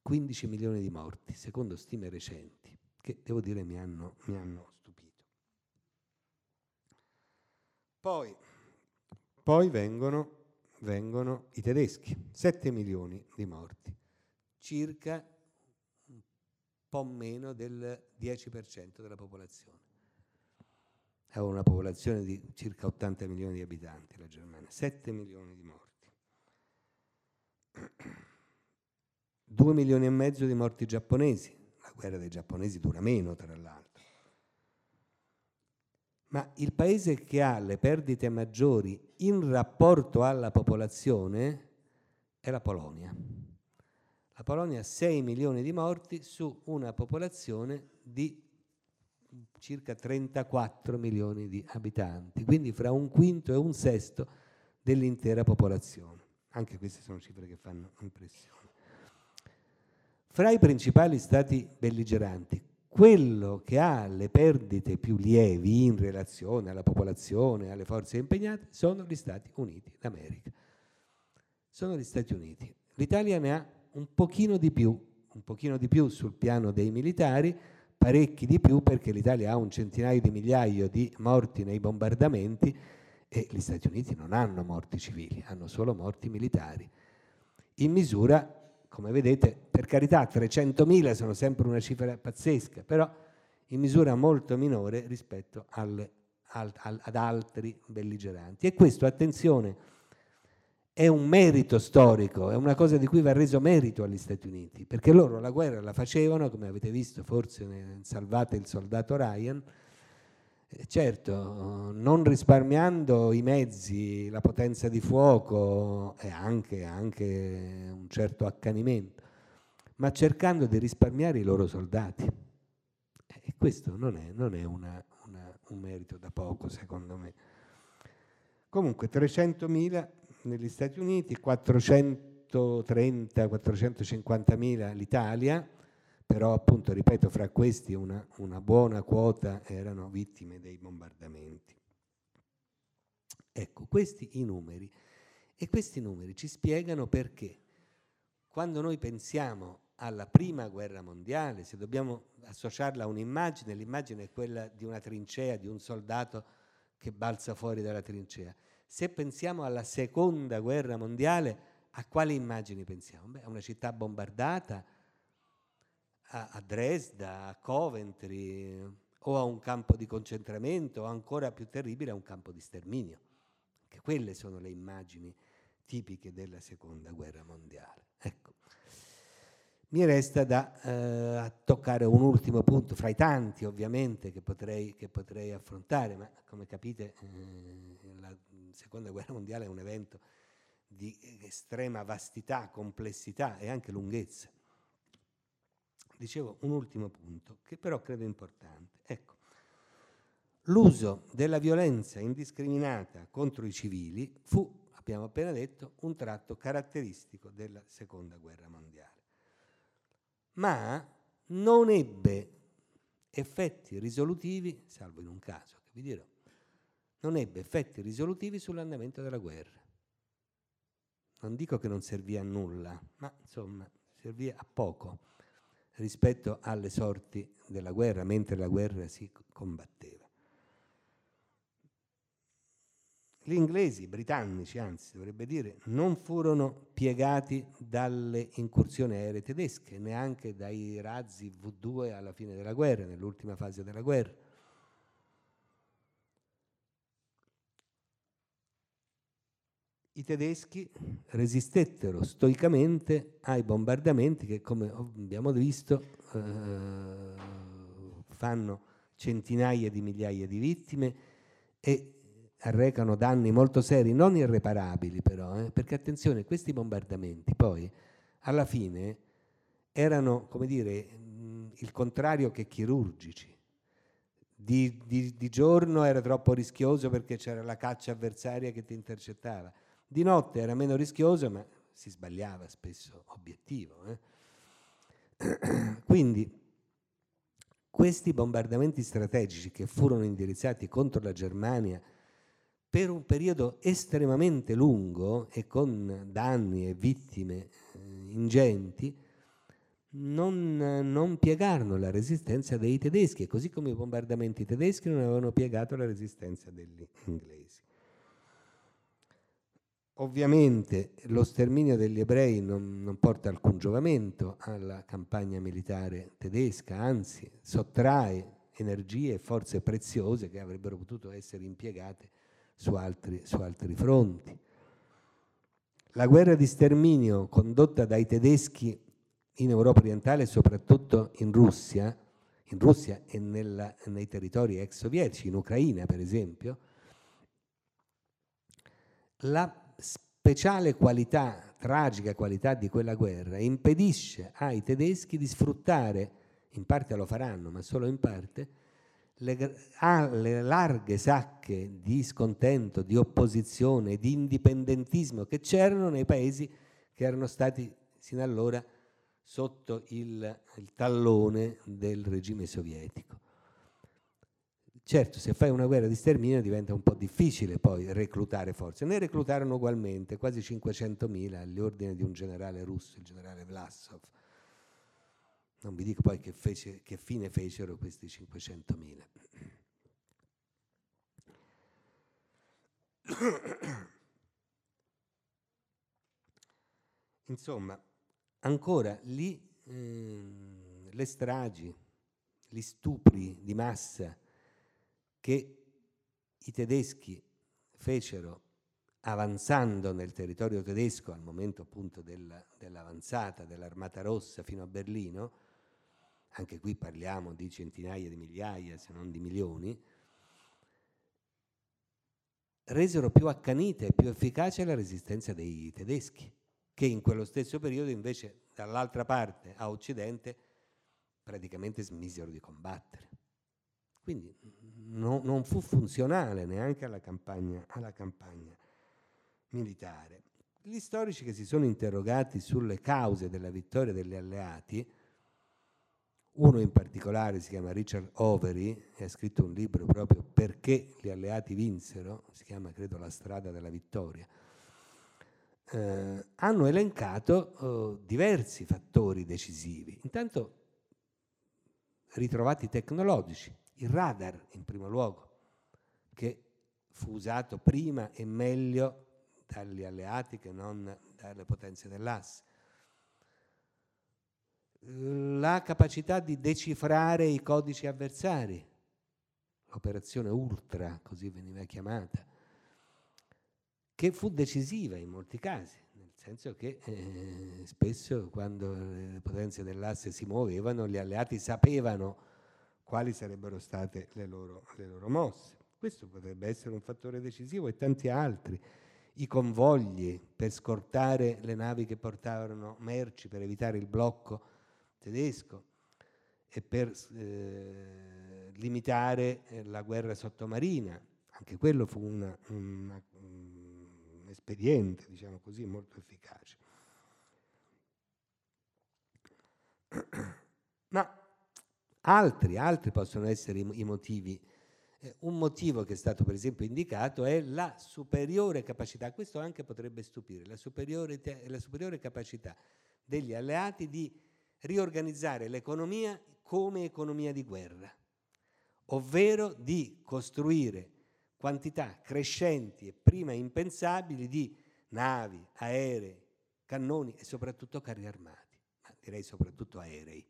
15 milioni di morti, secondo stime recenti, che devo dire mi hanno, mi hanno stupito. Poi, poi vengono, vengono i tedeschi, 7 milioni di morti, circa un po' meno del 10% della popolazione aveva una popolazione di circa 80 milioni di abitanti, la Germania, 7 milioni di morti, 2 milioni e mezzo di morti giapponesi, la guerra dei giapponesi dura meno tra l'altro, ma il paese che ha le perdite maggiori in rapporto alla popolazione è la Polonia. La Polonia ha 6 milioni di morti su una popolazione di circa 34 milioni di abitanti, quindi fra un quinto e un sesto dell'intera popolazione. Anche queste sono cifre che fanno impressione. Fra i principali stati belligeranti, quello che ha le perdite più lievi in relazione alla popolazione, alle forze impegnate, sono gli Stati Uniti d'America. Sono gli Stati Uniti. L'Italia ne ha un pochino di più, un pochino di più sul piano dei militari, parecchi di più perché l'Italia ha un centinaio di migliaia di morti nei bombardamenti e gli Stati Uniti non hanno morti civili, hanno solo morti militari. In misura, come vedete, per carità 300.000 sono sempre una cifra pazzesca, però in misura molto minore rispetto al, al, al, ad altri belligeranti. E questo, attenzione, è un merito storico, è una cosa di cui va reso merito agli Stati Uniti, perché loro la guerra la facevano, come avete visto forse Salvate il soldato Ryan, eh, certo, non risparmiando i mezzi, la potenza di fuoco e anche, anche un certo accanimento, ma cercando di risparmiare i loro soldati. Eh, e questo non è, non è una, una, un merito da poco, secondo me. Comunque 300.000 negli Stati Uniti, 430-450 mila l'Italia, però appunto, ripeto, fra questi una, una buona quota erano vittime dei bombardamenti. Ecco, questi i numeri. E questi numeri ci spiegano perché quando noi pensiamo alla prima guerra mondiale, se dobbiamo associarla a un'immagine, l'immagine è quella di una trincea, di un soldato che balza fuori dalla trincea. Se pensiamo alla seconda guerra mondiale, a quali immagini pensiamo? Beh, a una città bombardata, a, a Dresda, a Coventry, o a un campo di concentramento, o ancora più terribile, a un campo di sterminio. Anche quelle sono le immagini tipiche della seconda guerra mondiale. Ecco. Mi resta da eh, toccare un ultimo punto, fra i tanti ovviamente che potrei, che potrei affrontare, ma come capite eh, la seconda guerra mondiale è un evento di estrema vastità, complessità e anche lunghezza. Dicevo un ultimo punto, che però credo importante. Ecco, l'uso della violenza indiscriminata contro i civili fu, abbiamo appena detto, un tratto caratteristico della seconda guerra mondiale. Ma non ebbe effetti risolutivi, salvo in un caso che vi dirò, non ebbe effetti risolutivi sull'andamento della guerra. Non dico che non servì a nulla, ma insomma servì a poco rispetto alle sorti della guerra, mentre la guerra si combatteva. Gli inglesi, i britannici anzi, dovrebbe dire, non furono piegati dalle incursioni aeree tedesche, neanche dai razzi V2 alla fine della guerra, nell'ultima fase della guerra i tedeschi resistettero stoicamente ai bombardamenti che, come abbiamo visto, eh, fanno centinaia di migliaia di vittime e arrecano danni molto seri, non irreparabili però, eh, perché attenzione, questi bombardamenti poi alla fine erano, come dire, mm, il contrario che chirurgici. Di, di, di giorno era troppo rischioso perché c'era la caccia avversaria che ti intercettava di notte era meno rischioso, ma si sbagliava spesso obiettivo. Eh? Quindi questi bombardamenti strategici che furono indirizzati contro la Germania per un periodo estremamente lungo e con danni e vittime eh, ingenti, non, non, piegarono la resistenza dei tedeschi, così come i bombardamenti tedeschi non avevano piegato la resistenza degli inglesi. Ovviamente lo sterminio degli ebrei non, non, porta alcun giovamento alla campagna militare tedesca, anzi sottrae energie e forze preziose che avrebbero potuto essere impiegate su altri, su altri fronti. La guerra di sterminio condotta dai tedeschi in Europa orientale e soprattutto in Russia, in Russia e nella, nei territori ex sovietici, in Ucraina per esempio, la speciale qualità, tragica qualità di quella guerra, impedisce ai tedeschi di sfruttare, in parte lo faranno, ma solo in parte, le, ah, le larghe sacche di scontento, di opposizione, di indipendentismo che c'erano nei paesi che erano stati sino allora sotto il, il tallone del regime sovietico. Certo, se fai una guerra di sterminio diventa un po' difficile poi reclutare forze. Ne reclutarono ugualmente quasi 500.000 all'ordine di un generale russo, il generale Vlasov. Non vi dico poi che, fece, che fine fecero questi 500.000. Insomma, ancora lì eh, le stragi, gli stupri di massa, che i tedeschi fecero avanzando nel territorio tedesco al momento appunto del, dell'avanzata dell'Armata Rossa fino a Berlino, anche qui parliamo di centinaia di migliaia se non di milioni, resero più accanita e più efficace la resistenza dei tedeschi, che in quello stesso periodo invece dall'altra parte a Occidente praticamente smisero di combattere. Quindi mm, no, non fu funzionale neanche alla campagna, alla campagna militare. Gli storici che si sono interrogati sulle cause della vittoria degli alleati, uno in particolare si chiama Richard Overy, e ha scritto un libro proprio perché gli alleati vinsero, si chiama credo La strada della vittoria, eh, hanno elencato eh, diversi fattori decisivi. Intanto ritrovati tecnologici, il radar in primo luogo, che fu usato prima e meglio dagli alleati che non dalle potenze dell'asse. La capacità di decifrare i codici avversari, l'operazione ultra, così veniva chiamata, che fu decisiva in molti casi, nel senso che eh, spesso quando le potenze dell'asse si muovevano, gli alleati sapevano quali sarebbero state le loro, le loro mosse. Questo potrebbe essere un fattore decisivo e tanti altri. I convogli per scortare le navi che portavano merci, per evitare il blocco tedesco e per eh, limitare eh, la guerra sottomarina. Anche quello fu una, una, un espediente, diciamo così, molto efficace. Ma Altri, altri possono essere i, motivi. Eh, un motivo che è stato per esempio indicato è la superiore capacità, questo anche potrebbe stupire, la superiore, la superiore capacità degli alleati di riorganizzare l'economia come economia di guerra, ovvero di costruire quantità crescenti e prima impensabili di navi, aerei, cannoni e soprattutto carri armati, ma direi soprattutto aerei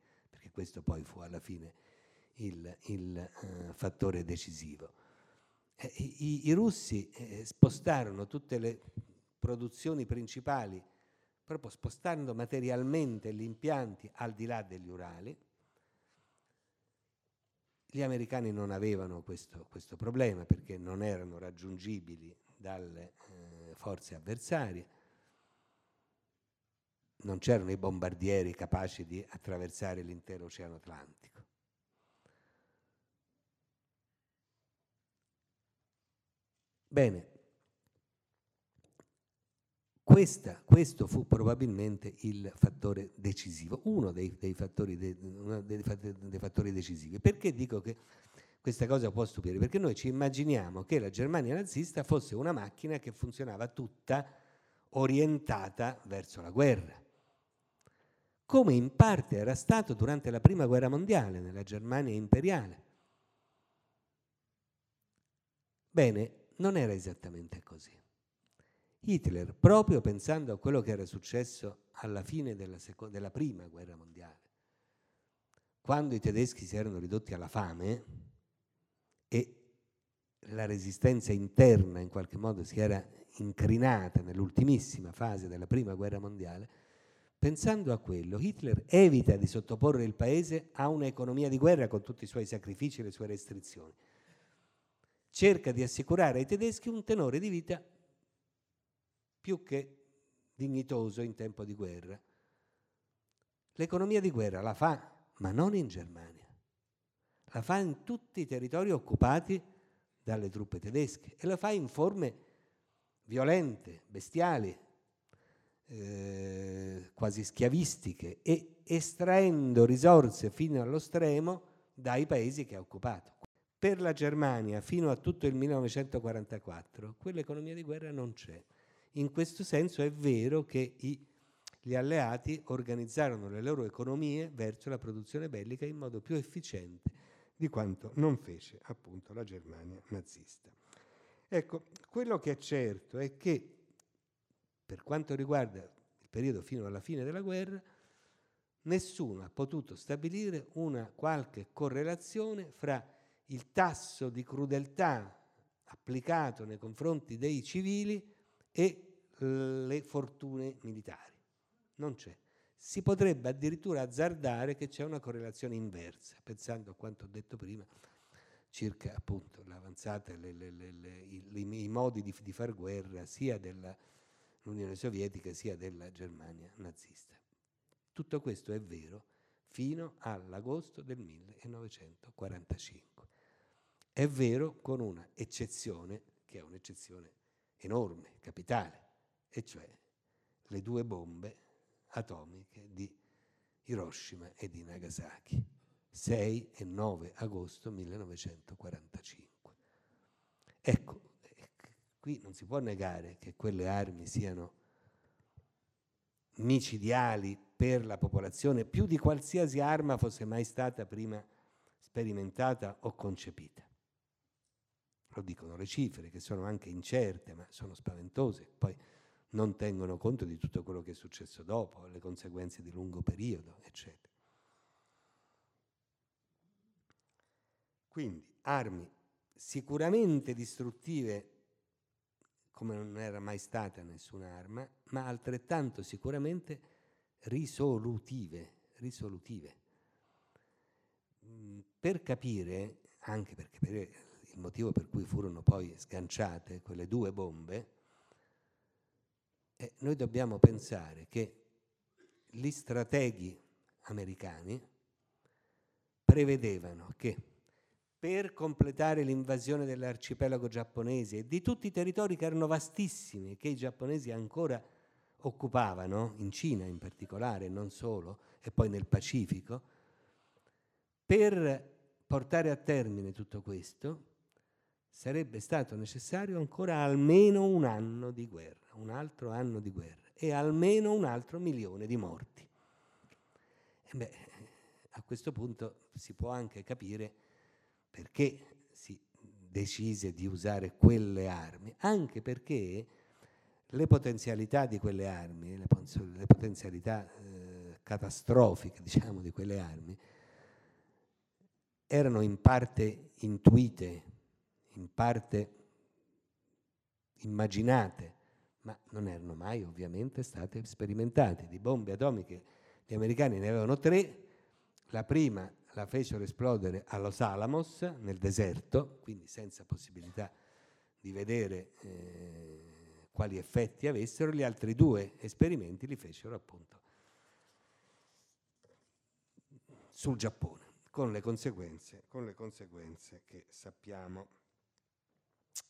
questo poi fu alla fine il, il eh, fattore decisivo. Eh, i, i, russi eh, spostarono tutte le produzioni principali, proprio spostando materialmente gli impianti al di là degli Urali. Gli americani non avevano questo, questo problema perché non erano raggiungibili dalle eh, forze avversarie non c'erano i bombardieri capaci di attraversare l'intero Oceano Atlantico. Bene, Questa, questo fu probabilmente il fattore decisivo, uno dei, dei, fattori de, uno dei, dei fattori decisivi. Perché dico che questa cosa può stupire? Perché noi ci immaginiamo che la Germania nazista fosse una macchina che funzionava tutta orientata verso la guerra come in parte era stato durante la Prima Guerra Mondiale nella Germania imperiale. Bene, non era esattamente così. Hitler, proprio pensando a quello che era successo alla fine della, seco- della Prima Guerra Mondiale, quando i tedeschi si erano ridotti alla fame e la resistenza interna in qualche modo si era incrinata nell'ultimissima fase della Prima Guerra Mondiale, Pensando a quello, Hitler evita di sottoporre il paese a un'economia di guerra con tutti i suoi sacrifici e le sue restrizioni. Cerca di assicurare ai tedeschi un tenore di vita più che dignitoso in tempo di guerra. L'economia di guerra la fa, ma non in Germania. La fa in tutti i territori occupati dalle truppe tedesche e la fa in forme violente, bestiali, eh, quasi schiavistiche e estraendo risorse fino allo stremo dai paesi che ha occupato. Per la Germania fino a tutto il 1944 quell'economia di guerra non c'è. In questo senso è vero che i, gli alleati organizzarono le loro economie verso la produzione bellica in modo più efficiente di quanto non fece appunto la Germania nazista. Ecco, quello che è certo è che per quanto riguarda il periodo fino alla fine della guerra, nessuno ha potuto stabilire una qualche correlazione fra il tasso di crudeltà applicato nei confronti dei civili e le fortune militari. Non c'è. Si potrebbe addirittura azzardare che c'è una correlazione inversa, pensando a quanto ho detto prima circa appunto l'avanzata, le, le, le, i, i modi di, di far guerra sia della, l'Unione Sovietica sia della Germania nazista. Tutto questo è vero fino all'agosto del 1945. È vero con una eccezione, che è un'eccezione enorme, capitale, e cioè le due bombe atomiche di Hiroshima e di Nagasaki, 6 e 9 agosto 1945. Ecco, qui non si può negare che quelle armi siano micidiali per la popolazione più di qualsiasi arma fosse mai stata prima sperimentata o concepita. Lo dicono le cifre, che sono anche incerte, ma sono spaventose, poi non tengono conto di tutto quello che è successo dopo, le conseguenze di lungo periodo, eccetera. Quindi armi sicuramente distruttive come non era mai stata nessuna arma, ma altrettanto sicuramente risolutive. risolutive. Mm, per capire, anche per capire il motivo per cui furono poi sganciate quelle due bombe, eh, noi dobbiamo pensare che gli strateghi americani prevedevano che per completare l'invasione dell'arcipelago giapponese e di tutti i territori che erano vastissimi, che i giapponesi ancora occupavano, in Cina in particolare, non solo, e poi nel Pacifico, per portare a termine tutto questo sarebbe stato necessario ancora almeno un anno di guerra, un altro anno di guerra e almeno un altro milione di morti. Beh, a questo punto si può anche capire perché si decise di usare quelle armi, anche perché le potenzialità di quelle armi, le, potenzialità eh, catastrofiche diciamo, di quelle armi, erano in parte intuite, in parte immaginate, ma non erano mai ovviamente state sperimentate. Di bombe atomiche gli americani ne avevano tre, la prima la fecero esplodere a Los Alamos, nel deserto, quindi senza possibilità di vedere eh, quali effetti avessero, gli altri due esperimenti li fecero appunto sul Giappone, con le conseguenze, con le conseguenze che sappiamo.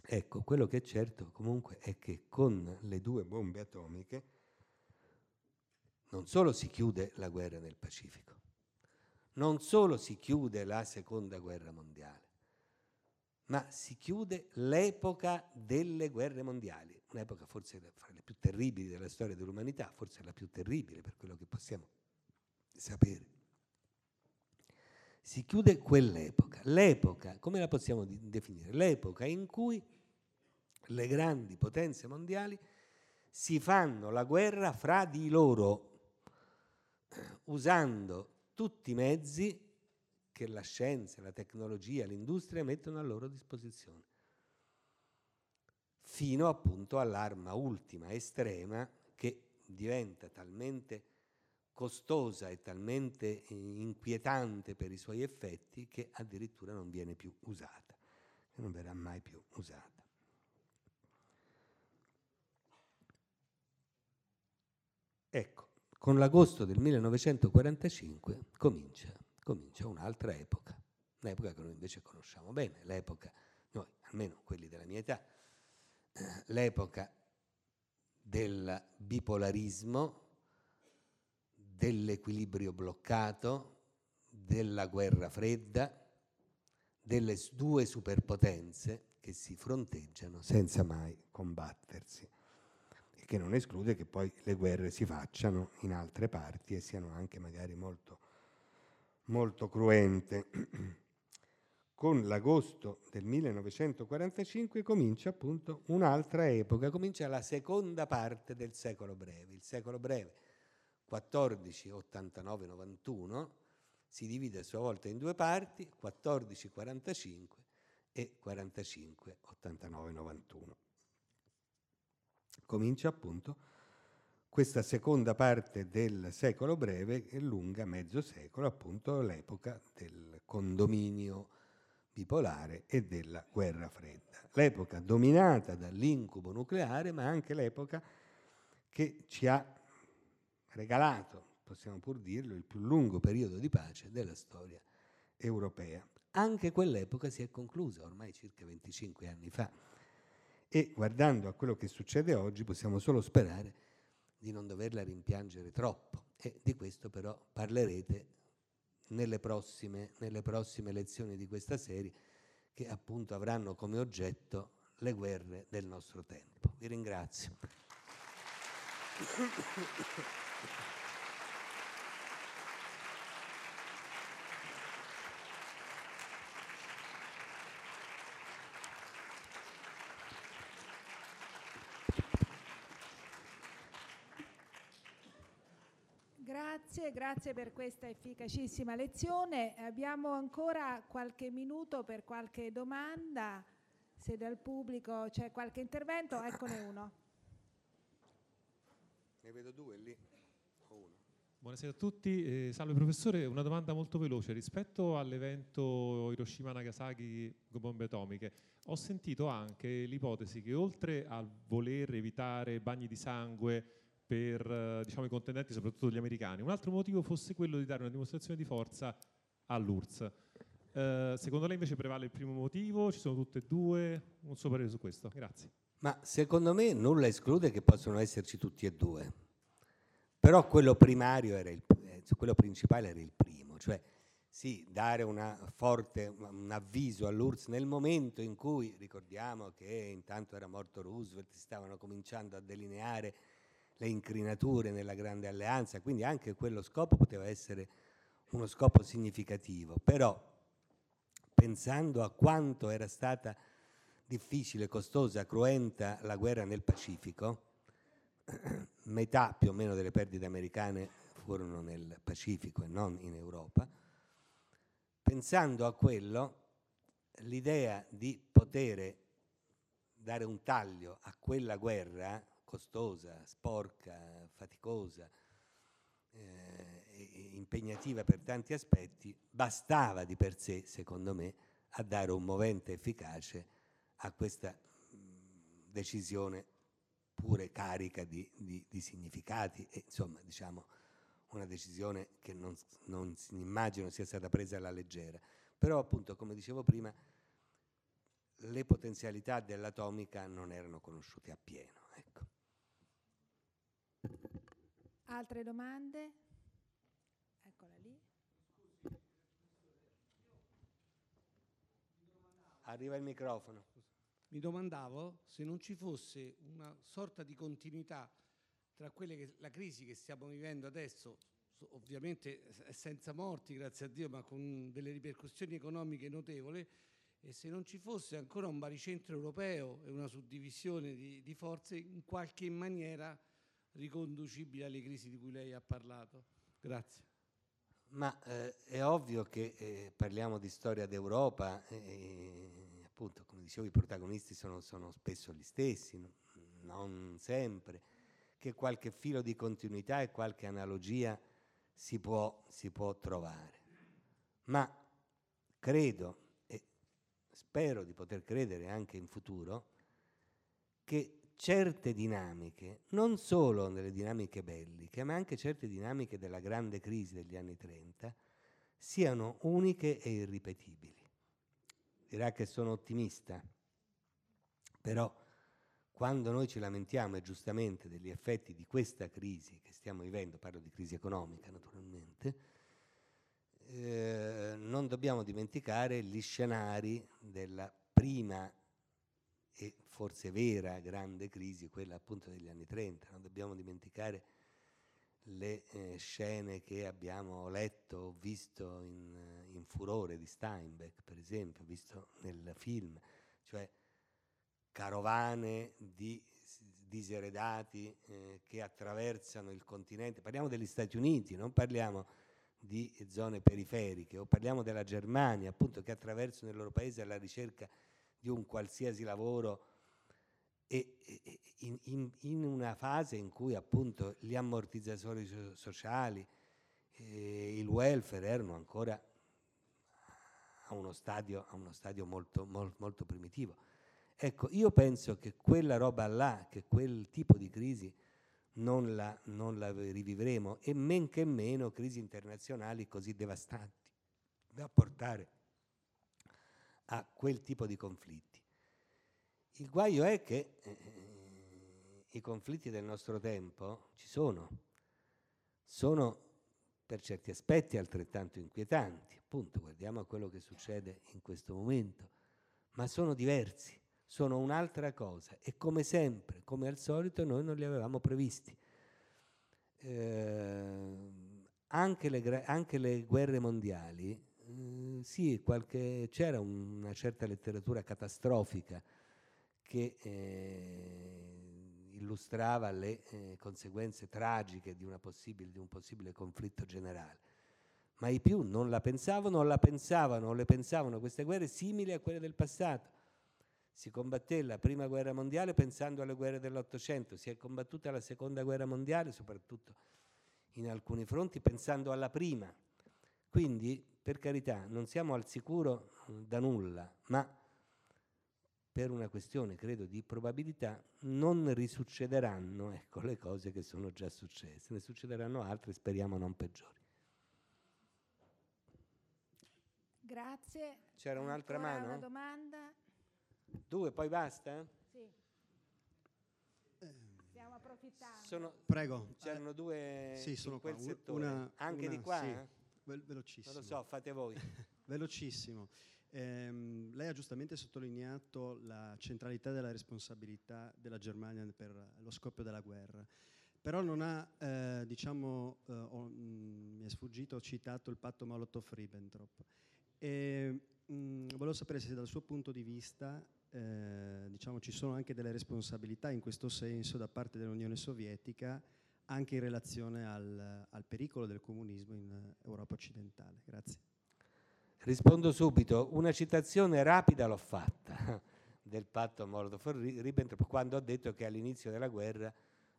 Ecco, quello che è certo comunque è che con le due bombe atomiche non solo si chiude la guerra nel Pacifico, non solo si chiude la seconda guerra mondiale, ma si chiude l'epoca delle guerre mondiali, un'epoca forse fra le più terribili della storia dell'umanità, forse la più terribile per quello che possiamo sapere. Si chiude quell'epoca, l'epoca, come la possiamo definire? L'epoca in cui le grandi potenze mondiali si fanno la guerra fra di loro, eh, usando tutti i mezzi che la scienza, la tecnologia, l'industria mettono a loro disposizione, fino appunto all'arma ultima, estrema, che diventa talmente costosa e talmente eh, inquietante per i suoi effetti che addirittura non viene più usata, e non verrà mai più usata. Ecco, con l'agosto del 1945 comincia, comincia un'altra epoca, un'epoca che noi invece conosciamo bene, l'epoca, noi almeno quelli della mia età, eh, l'epoca del bipolarismo, dell'equilibrio bloccato, della guerra fredda, delle due superpotenze che si fronteggiano senza mai combattersi che non esclude che poi le guerre si facciano in altre parti e siano anche magari molto, molto cruente. Con l'agosto del 1945 comincia appunto un'altra epoca, comincia la seconda parte del secolo breve. Il secolo breve 14, 89, 91 si divide a sua volta in due parti, 14, 45 e 45, 89, 91 comincia appunto questa seconda parte del secolo breve e lunga mezzo secolo, appunto l'epoca del condominio bipolare e della guerra fredda. L'epoca dominata dall'incubo nucleare, ma anche l'epoca che ci ha regalato, possiamo pur dirlo, il più lungo periodo di pace della storia europea. Anche quell'epoca si è conclusa ormai circa 25 anni fa e guardando a quello che succede oggi possiamo solo sperare di non doverla rimpiangere troppo e di questo però parlerete nelle prossime, nelle prossime lezioni di questa serie che appunto avranno come oggetto le guerre del nostro tempo. Vi ringrazio. Grazie, grazie per questa efficacissima lezione. Abbiamo ancora qualche minuto per qualche domanda. Se dal pubblico c'è qualche intervento, eccone uno. Ne vedo due lì. Buonasera a tutti, eh, salve professore, una domanda molto veloce rispetto all'evento Hiroshima-Nagasaki bombe atomiche. Ho sentito anche l'ipotesi che oltre a voler evitare bagni di sangue per eh, diciamo, i contendenti, soprattutto gli americani. Un altro motivo fosse quello di dare una dimostrazione di forza all'URSS. Eh, secondo lei invece prevale il primo motivo? Ci sono tutte e due? Un suo parere su questo? Grazie. Ma secondo me nulla esclude che possono esserci tutti e due, però quello primario era il, eh, quello principale era il primo, cioè sì, dare forte, un avviso all'URSS nel momento in cui, ricordiamo che intanto era morto Roosevelt, stavano cominciando a delineare le incrinature nella Grande Alleanza, quindi anche quello scopo poteva essere uno scopo significativo, però pensando a quanto era stata difficile, costosa, cruenta la guerra nel Pacifico, metà più o meno delle perdite americane furono nel Pacifico e non in Europa, pensando a quello, l'idea di poter dare un taglio a quella guerra costosa, sporca, faticosa, eh, impegnativa per tanti aspetti, bastava di per sé, secondo me, a dare un movente efficace a questa mm, decisione pure carica di, di, di significati e insomma diciamo una decisione che non, non immagino sia stata presa alla leggera. Però appunto, come dicevo prima, le potenzialità dell'atomica non erano conosciute appieno. Ecco. Altre domande? Eccola lì. Arriva il microfono. Mi domandavo se non ci fosse una sorta di continuità tra che, la crisi che stiamo vivendo adesso, ovviamente senza morti, grazie a Dio, ma con delle ripercussioni economiche notevoli, e se non ci fosse ancora un baricentro europeo e una suddivisione di, di forze in qualche maniera riconducibili alle crisi di cui lei ha parlato? Grazie. Ma eh, è ovvio che eh, parliamo di storia d'Europa, e, eh, eh, appunto, come dicevo, i protagonisti sono, sono spesso gli stessi, non sempre, che qualche filo di continuità e qualche analogia si può, si può trovare. Ma credo, e spero di poter credere anche in futuro, che certe dinamiche, non solo nelle dinamiche belliche, ma anche certe dinamiche della grande crisi degli anni 30, siano uniche e irripetibili. Dirà che sono ottimista, però quando noi ci lamentiamo, e giustamente, degli effetti di questa crisi che stiamo vivendo, parlo di crisi economica naturalmente, eh, non dobbiamo dimenticare gli scenari della prima crisi e forse vera grande crisi, quella appunto degli anni 30. Non dobbiamo dimenticare le eh, scene che abbiamo letto o visto in, in, Furore di Steinbeck, per esempio, visto nel film, cioè carovane di diseredati eh, che attraversano il continente. Parliamo degli Stati Uniti, non parliamo di zone periferiche, o parliamo della Germania, appunto, che attraversano il loro paese alla ricerca di di un qualsiasi lavoro e, in, in, in, una fase in cui appunto gli ammortizzatori sociali, eh, il welfare erano ancora a uno stadio, a uno stadio molto, molto, molto primitivo. Ecco, io penso che quella roba là, che quel tipo di crisi non la, non la, rivivremo e men che meno crisi internazionali così devastanti da portare a quel tipo di conflitti. Il guaio è che eh, i conflitti del nostro tempo ci sono, sono per certi aspetti altrettanto inquietanti, appunto guardiamo a quello che succede in questo momento, ma sono diversi, sono un'altra cosa e come sempre, come al solito, noi non li avevamo previsti. Eh, anche, le, anche le guerre mondiali Mm, sì, qualche, c'era una certa letteratura catastrofica che eh, illustrava le eh, conseguenze tragiche di, possibile, di, un possibile conflitto generale. Ma i più non la pensavano o la pensavano o le pensavano queste guerre simili a quelle del passato. Si combatté la prima guerra mondiale pensando alle guerre dell'Ottocento, si è combattuta la seconda guerra mondiale, soprattutto in alcuni fronti, pensando alla prima. Quindi per carità, non siamo al sicuro mm, da nulla, ma per una questione, credo, di probabilità, non risuccederanno ecco, le cose che sono già successe, ne succederanno altre, speriamo non peggiori. Grazie. C'era un'altra mano? Una domanda. Due, poi basta? Sì. Stiamo approfittando. Sono, Prego. C'erano due sì, sono in quel qua. settore. Una, Anche una, di qua? Sì. Eh? velocissimo. Non lo so, fate voi. velocissimo. Ehm, lei ha giustamente sottolineato la centralità della responsabilità della Germania per lo scoppio della guerra però non ha, eh, diciamo, eh, oh, mh, mm, mi è sfuggito, ho citato il patto Molotov-Ribbentrop. E, mh, mm, volevo sapere se dal suo punto di vista eh, diciamo, ci sono anche delle responsabilità in questo senso da parte dell'Unione Sovietica anche in relazione al, al pericolo del comunismo in Europa occidentale. Grazie. Rispondo subito, una citazione rapida l'ho fatta del patto Molotov-Ribbentrop quando ho detto che all'inizio della guerra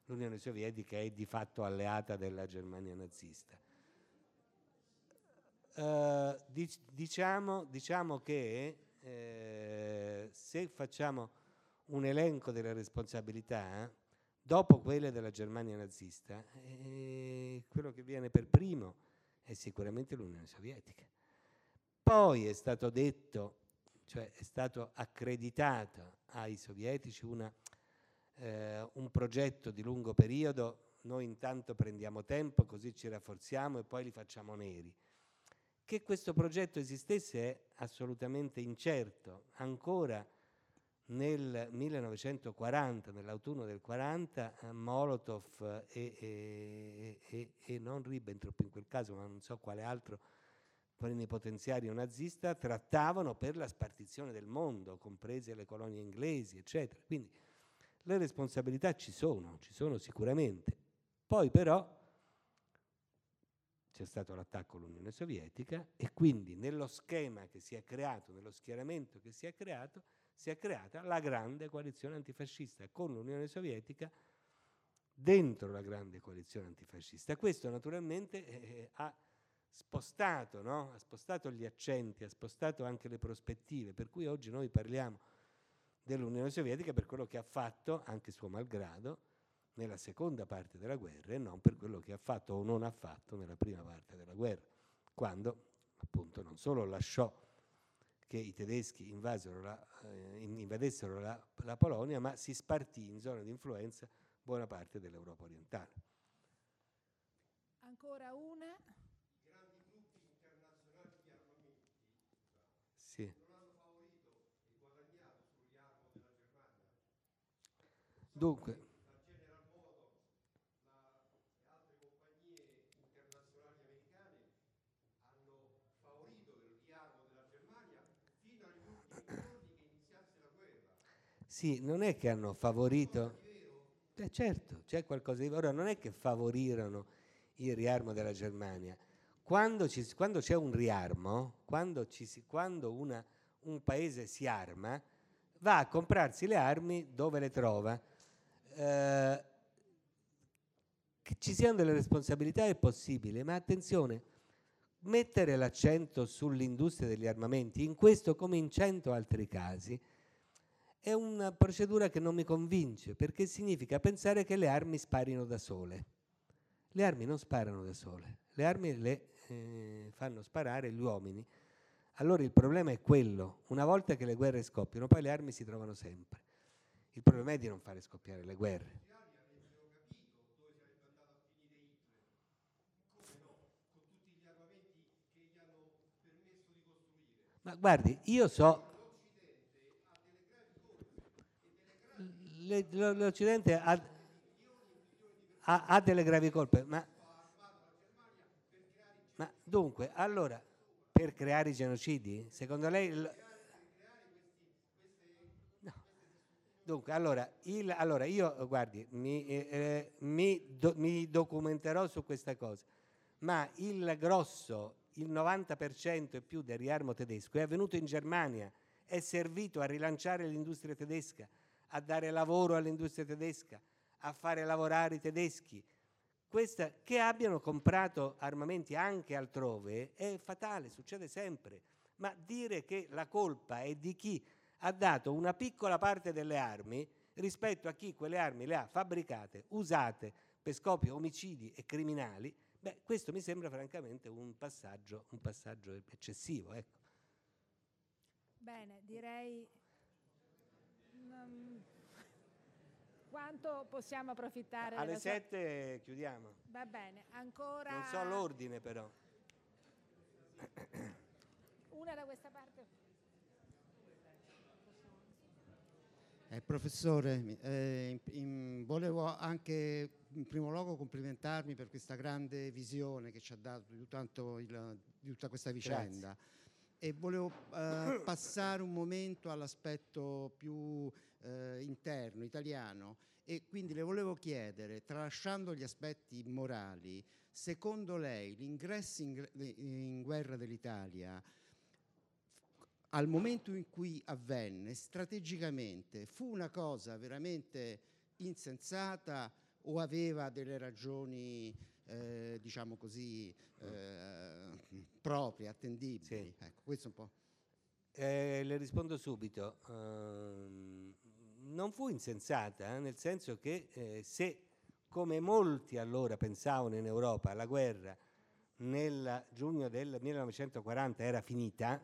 l'Unione Sovietica è di fatto alleata della Germania nazista. Uh, diciamo, diciamo, che eh, se facciamo un elenco delle responsabilità dopo quelle della Germania nazista, eh, quello che viene per primo è sicuramente l'Unione Sovietica. Poi è stato detto, cioè è stato accreditato ai sovietici una, eh, un progetto di lungo periodo, noi intanto prendiamo tempo così ci rafforziamo e poi li facciamo neri. Che questo progetto esistesse è assolutamente incerto, ancora nel 1940, nell'autunno del 1940, eh, Molotov eh, e, e, e, e, non Ribbentrop in quel caso, ma non so quale altro plenipotenziario nazista, trattavano per la spartizione del mondo, comprese le colonie inglesi, eccetera. Quindi le responsabilità ci sono, ci sono sicuramente. Poi però c'è stato l'attacco all'Unione Sovietica e quindi nello schema che si è creato, nello schieramento che si è creato, si è creata la grande coalizione antifascista con l'Unione Sovietica dentro la grande coalizione antifascista. Questo naturalmente eh, eh, ha, spostato, no? ha spostato gli accenti, ha spostato anche le prospettive, per cui oggi noi parliamo dell'Unione Sovietica per quello che ha fatto, anche suo malgrado, nella seconda parte della guerra e non per quello che ha fatto o non ha fatto nella prima parte della guerra, quando appunto non solo lasciò che i tedeschi la, eh, invadessero la, la, Polonia, ma si spartì in zona di influenza buona parte dell'Europa orientale. Ancora una. I grandi gruppi internazionali di armamenti sì. non hanno favorito e guadagnato sugli armi della Germania. Dunque, Sì, non è che hanno favorito... Eh certo, c'è qualcosa di... Ora non è che favorirono il riarmo della Germania. Quando, ci, quando c'è un riarmo, quando, ci, quando una, un paese si arma, va a comprarsi le armi dove le trova. Eh, che ci siano delle responsabilità è possibile, ma attenzione, mettere l'accento sull'industria degli armamenti, in questo come in cento altri casi, è una procedura che non mi convince perché significa pensare che le armi sparino da sole. Le armi non sparano da sole, le armi le eh, fanno sparare gli uomini. Allora il problema è quello, una volta che le guerre scoppiano, poi le armi si trovano sempre. Il problema è di non fare scoppiare le guerre. Ma guardi, io so, l'Occidente ha, ha, ha, delle gravi colpe, ma, ma dunque, allora, per creare i genocidi, secondo lei... L- Dunque, allora, il, allora, io, guardi, mi, eh, eh, mi, do, mi, documenterò su questa cosa, ma il grosso, il 90% e più del riarmo tedesco è avvenuto in Germania, è servito a rilanciare l'industria tedesca, a dare lavoro all'industria tedesca, a fare lavorare i tedeschi. Questa, che abbiano comprato armamenti anche altrove è fatale, succede sempre. Ma dire che la colpa è di chi ha dato una piccola parte delle armi rispetto a chi quelle armi le ha fabbricate, usate per scopi omicidi e criminali, beh, questo mi sembra francamente un passaggio, un passaggio eccessivo. Ecco. Bene, direi Ehm, quanto possiamo approfittare? Alle sua... 7 chiudiamo. Va bene, ancora... Non so l'ordine però. Una da questa parte. Eh, professore, eh, in, volevo anche in primo luogo complimentarmi per questa grande visione che ci ha dato di, tanto il, di tutta questa vicenda. Grazie e volevo eh, passare un momento all'aspetto più eh, interno, italiano, e quindi le volevo chiedere, tralasciando gli aspetti morali, secondo lei l'ingresso in, eh, in guerra dell'Italia al momento in cui avvenne strategicamente fu una cosa veramente insensata o aveva delle ragioni eh, diciamo così, eh, proprie, attendibili. Sì. Ecco, questo un po'. Eh, le rispondo subito. Uh, non fu insensata, eh, nel senso che eh, se, come molti allora pensavano in Europa, la guerra nel giugno del 1940 era finita,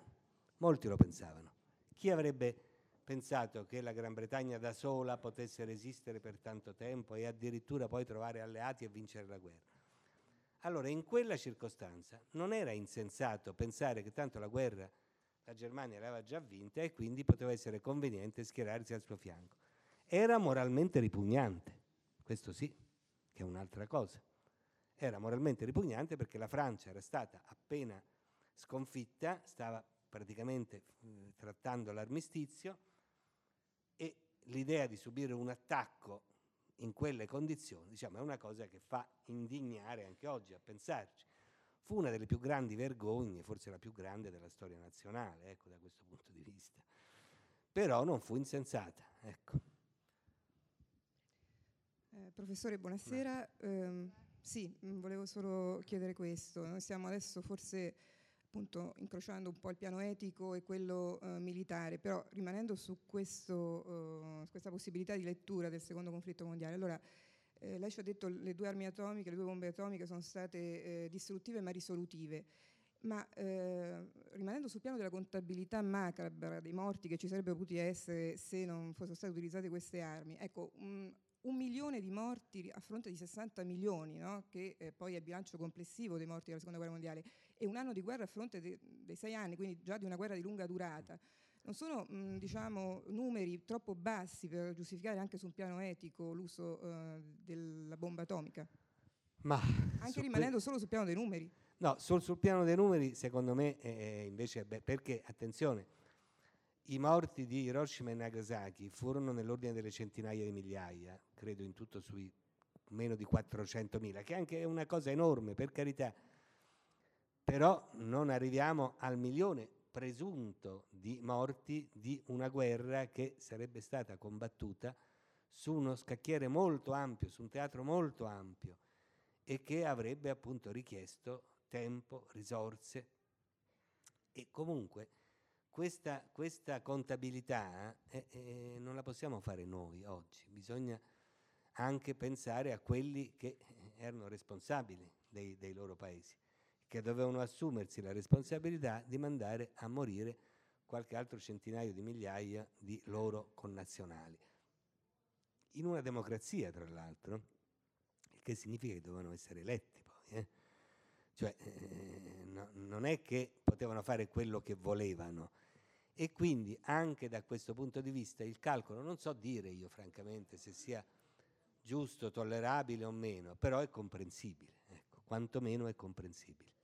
molti lo pensavano. Chi avrebbe pensato che la Gran Bretagna da sola potesse resistere per tanto tempo e addirittura poi trovare alleati e vincere la guerra? Allora, in quella circostanza non era insensato pensare che tanto la guerra la Germania l'aveva già vinta e quindi poteva essere conveniente schierarsi al suo fianco. Era moralmente ripugnante, questo sì, che è un'altra cosa. Era moralmente ripugnante perché la Francia era stata appena sconfitta, stava praticamente eh, trattando l'armistizio e l'idea di subire un attacco in quelle condizioni, diciamo, è una cosa che fa indignare anche oggi a pensarci. Fu una delle più grandi vergogne, forse la più grande della storia nazionale, ecco, da questo punto di vista. Però non fu insensata, ecco. eh, professore, buonasera. Eh, sì, mm, volevo solo chiedere questo. Noi siamo adesso forse appunto incrociando un po' il piano etico e quello eh, militare, però rimanendo su questo, eh, questa possibilità di lettura del secondo conflitto mondiale. Allora, eh, lei ci ha detto che le due armi atomiche, le due bombe atomiche sono state eh, distruttive ma risolutive ma eh, rimanendo sul piano della contabilità macabra dei morti che ci sarebbero potuti essere se non fossero state utilizzate queste armi, ecco, un, un milione di morti a fronte di 60 milioni, no? che eh, poi è il bilancio complessivo dei morti della seconda guerra mondiale, e un anno di guerra a fronte de, dei sei anni, quindi già di una guerra di lunga durata. Non sono mh, diciamo, numeri troppo bassi per giustificare anche su un piano etico l'uso eh, della bomba atomica. Ma anche rimanendo solo sul piano dei numeri. No, sul, sul piano dei numeri secondo me eh, eh, invece, beh, perché attenzione, i morti di Hiroshima e Nagasaki furono nell'ordine delle centinaia di migliaia, credo in tutto sui meno di 400.000, che anche è una cosa enorme, per carità però non arriviamo al milione presunto di morti di una guerra che sarebbe stata combattuta su uno scacchiere molto ampio, su un teatro molto ampio e che avrebbe appunto richiesto tempo, risorse e comunque questa, questa contabilità eh, eh, non la possiamo fare noi oggi, bisogna anche pensare a quelli che eh, erano responsabili dei, dei loro paesi che dovevano assumersi la responsabilità di mandare a morire qualche altro centinaio di migliaia di loro connazionali. In una democrazia, tra l'altro, il che significa che dovevano essere eletti poi. Eh? Cioè, eh, no, non è che potevano fare quello che volevano. E quindi anche da questo punto di vista il calcolo, non so dire io francamente se sia giusto, tollerabile o meno, però è comprensibile, ecco, quantomeno è comprensibile.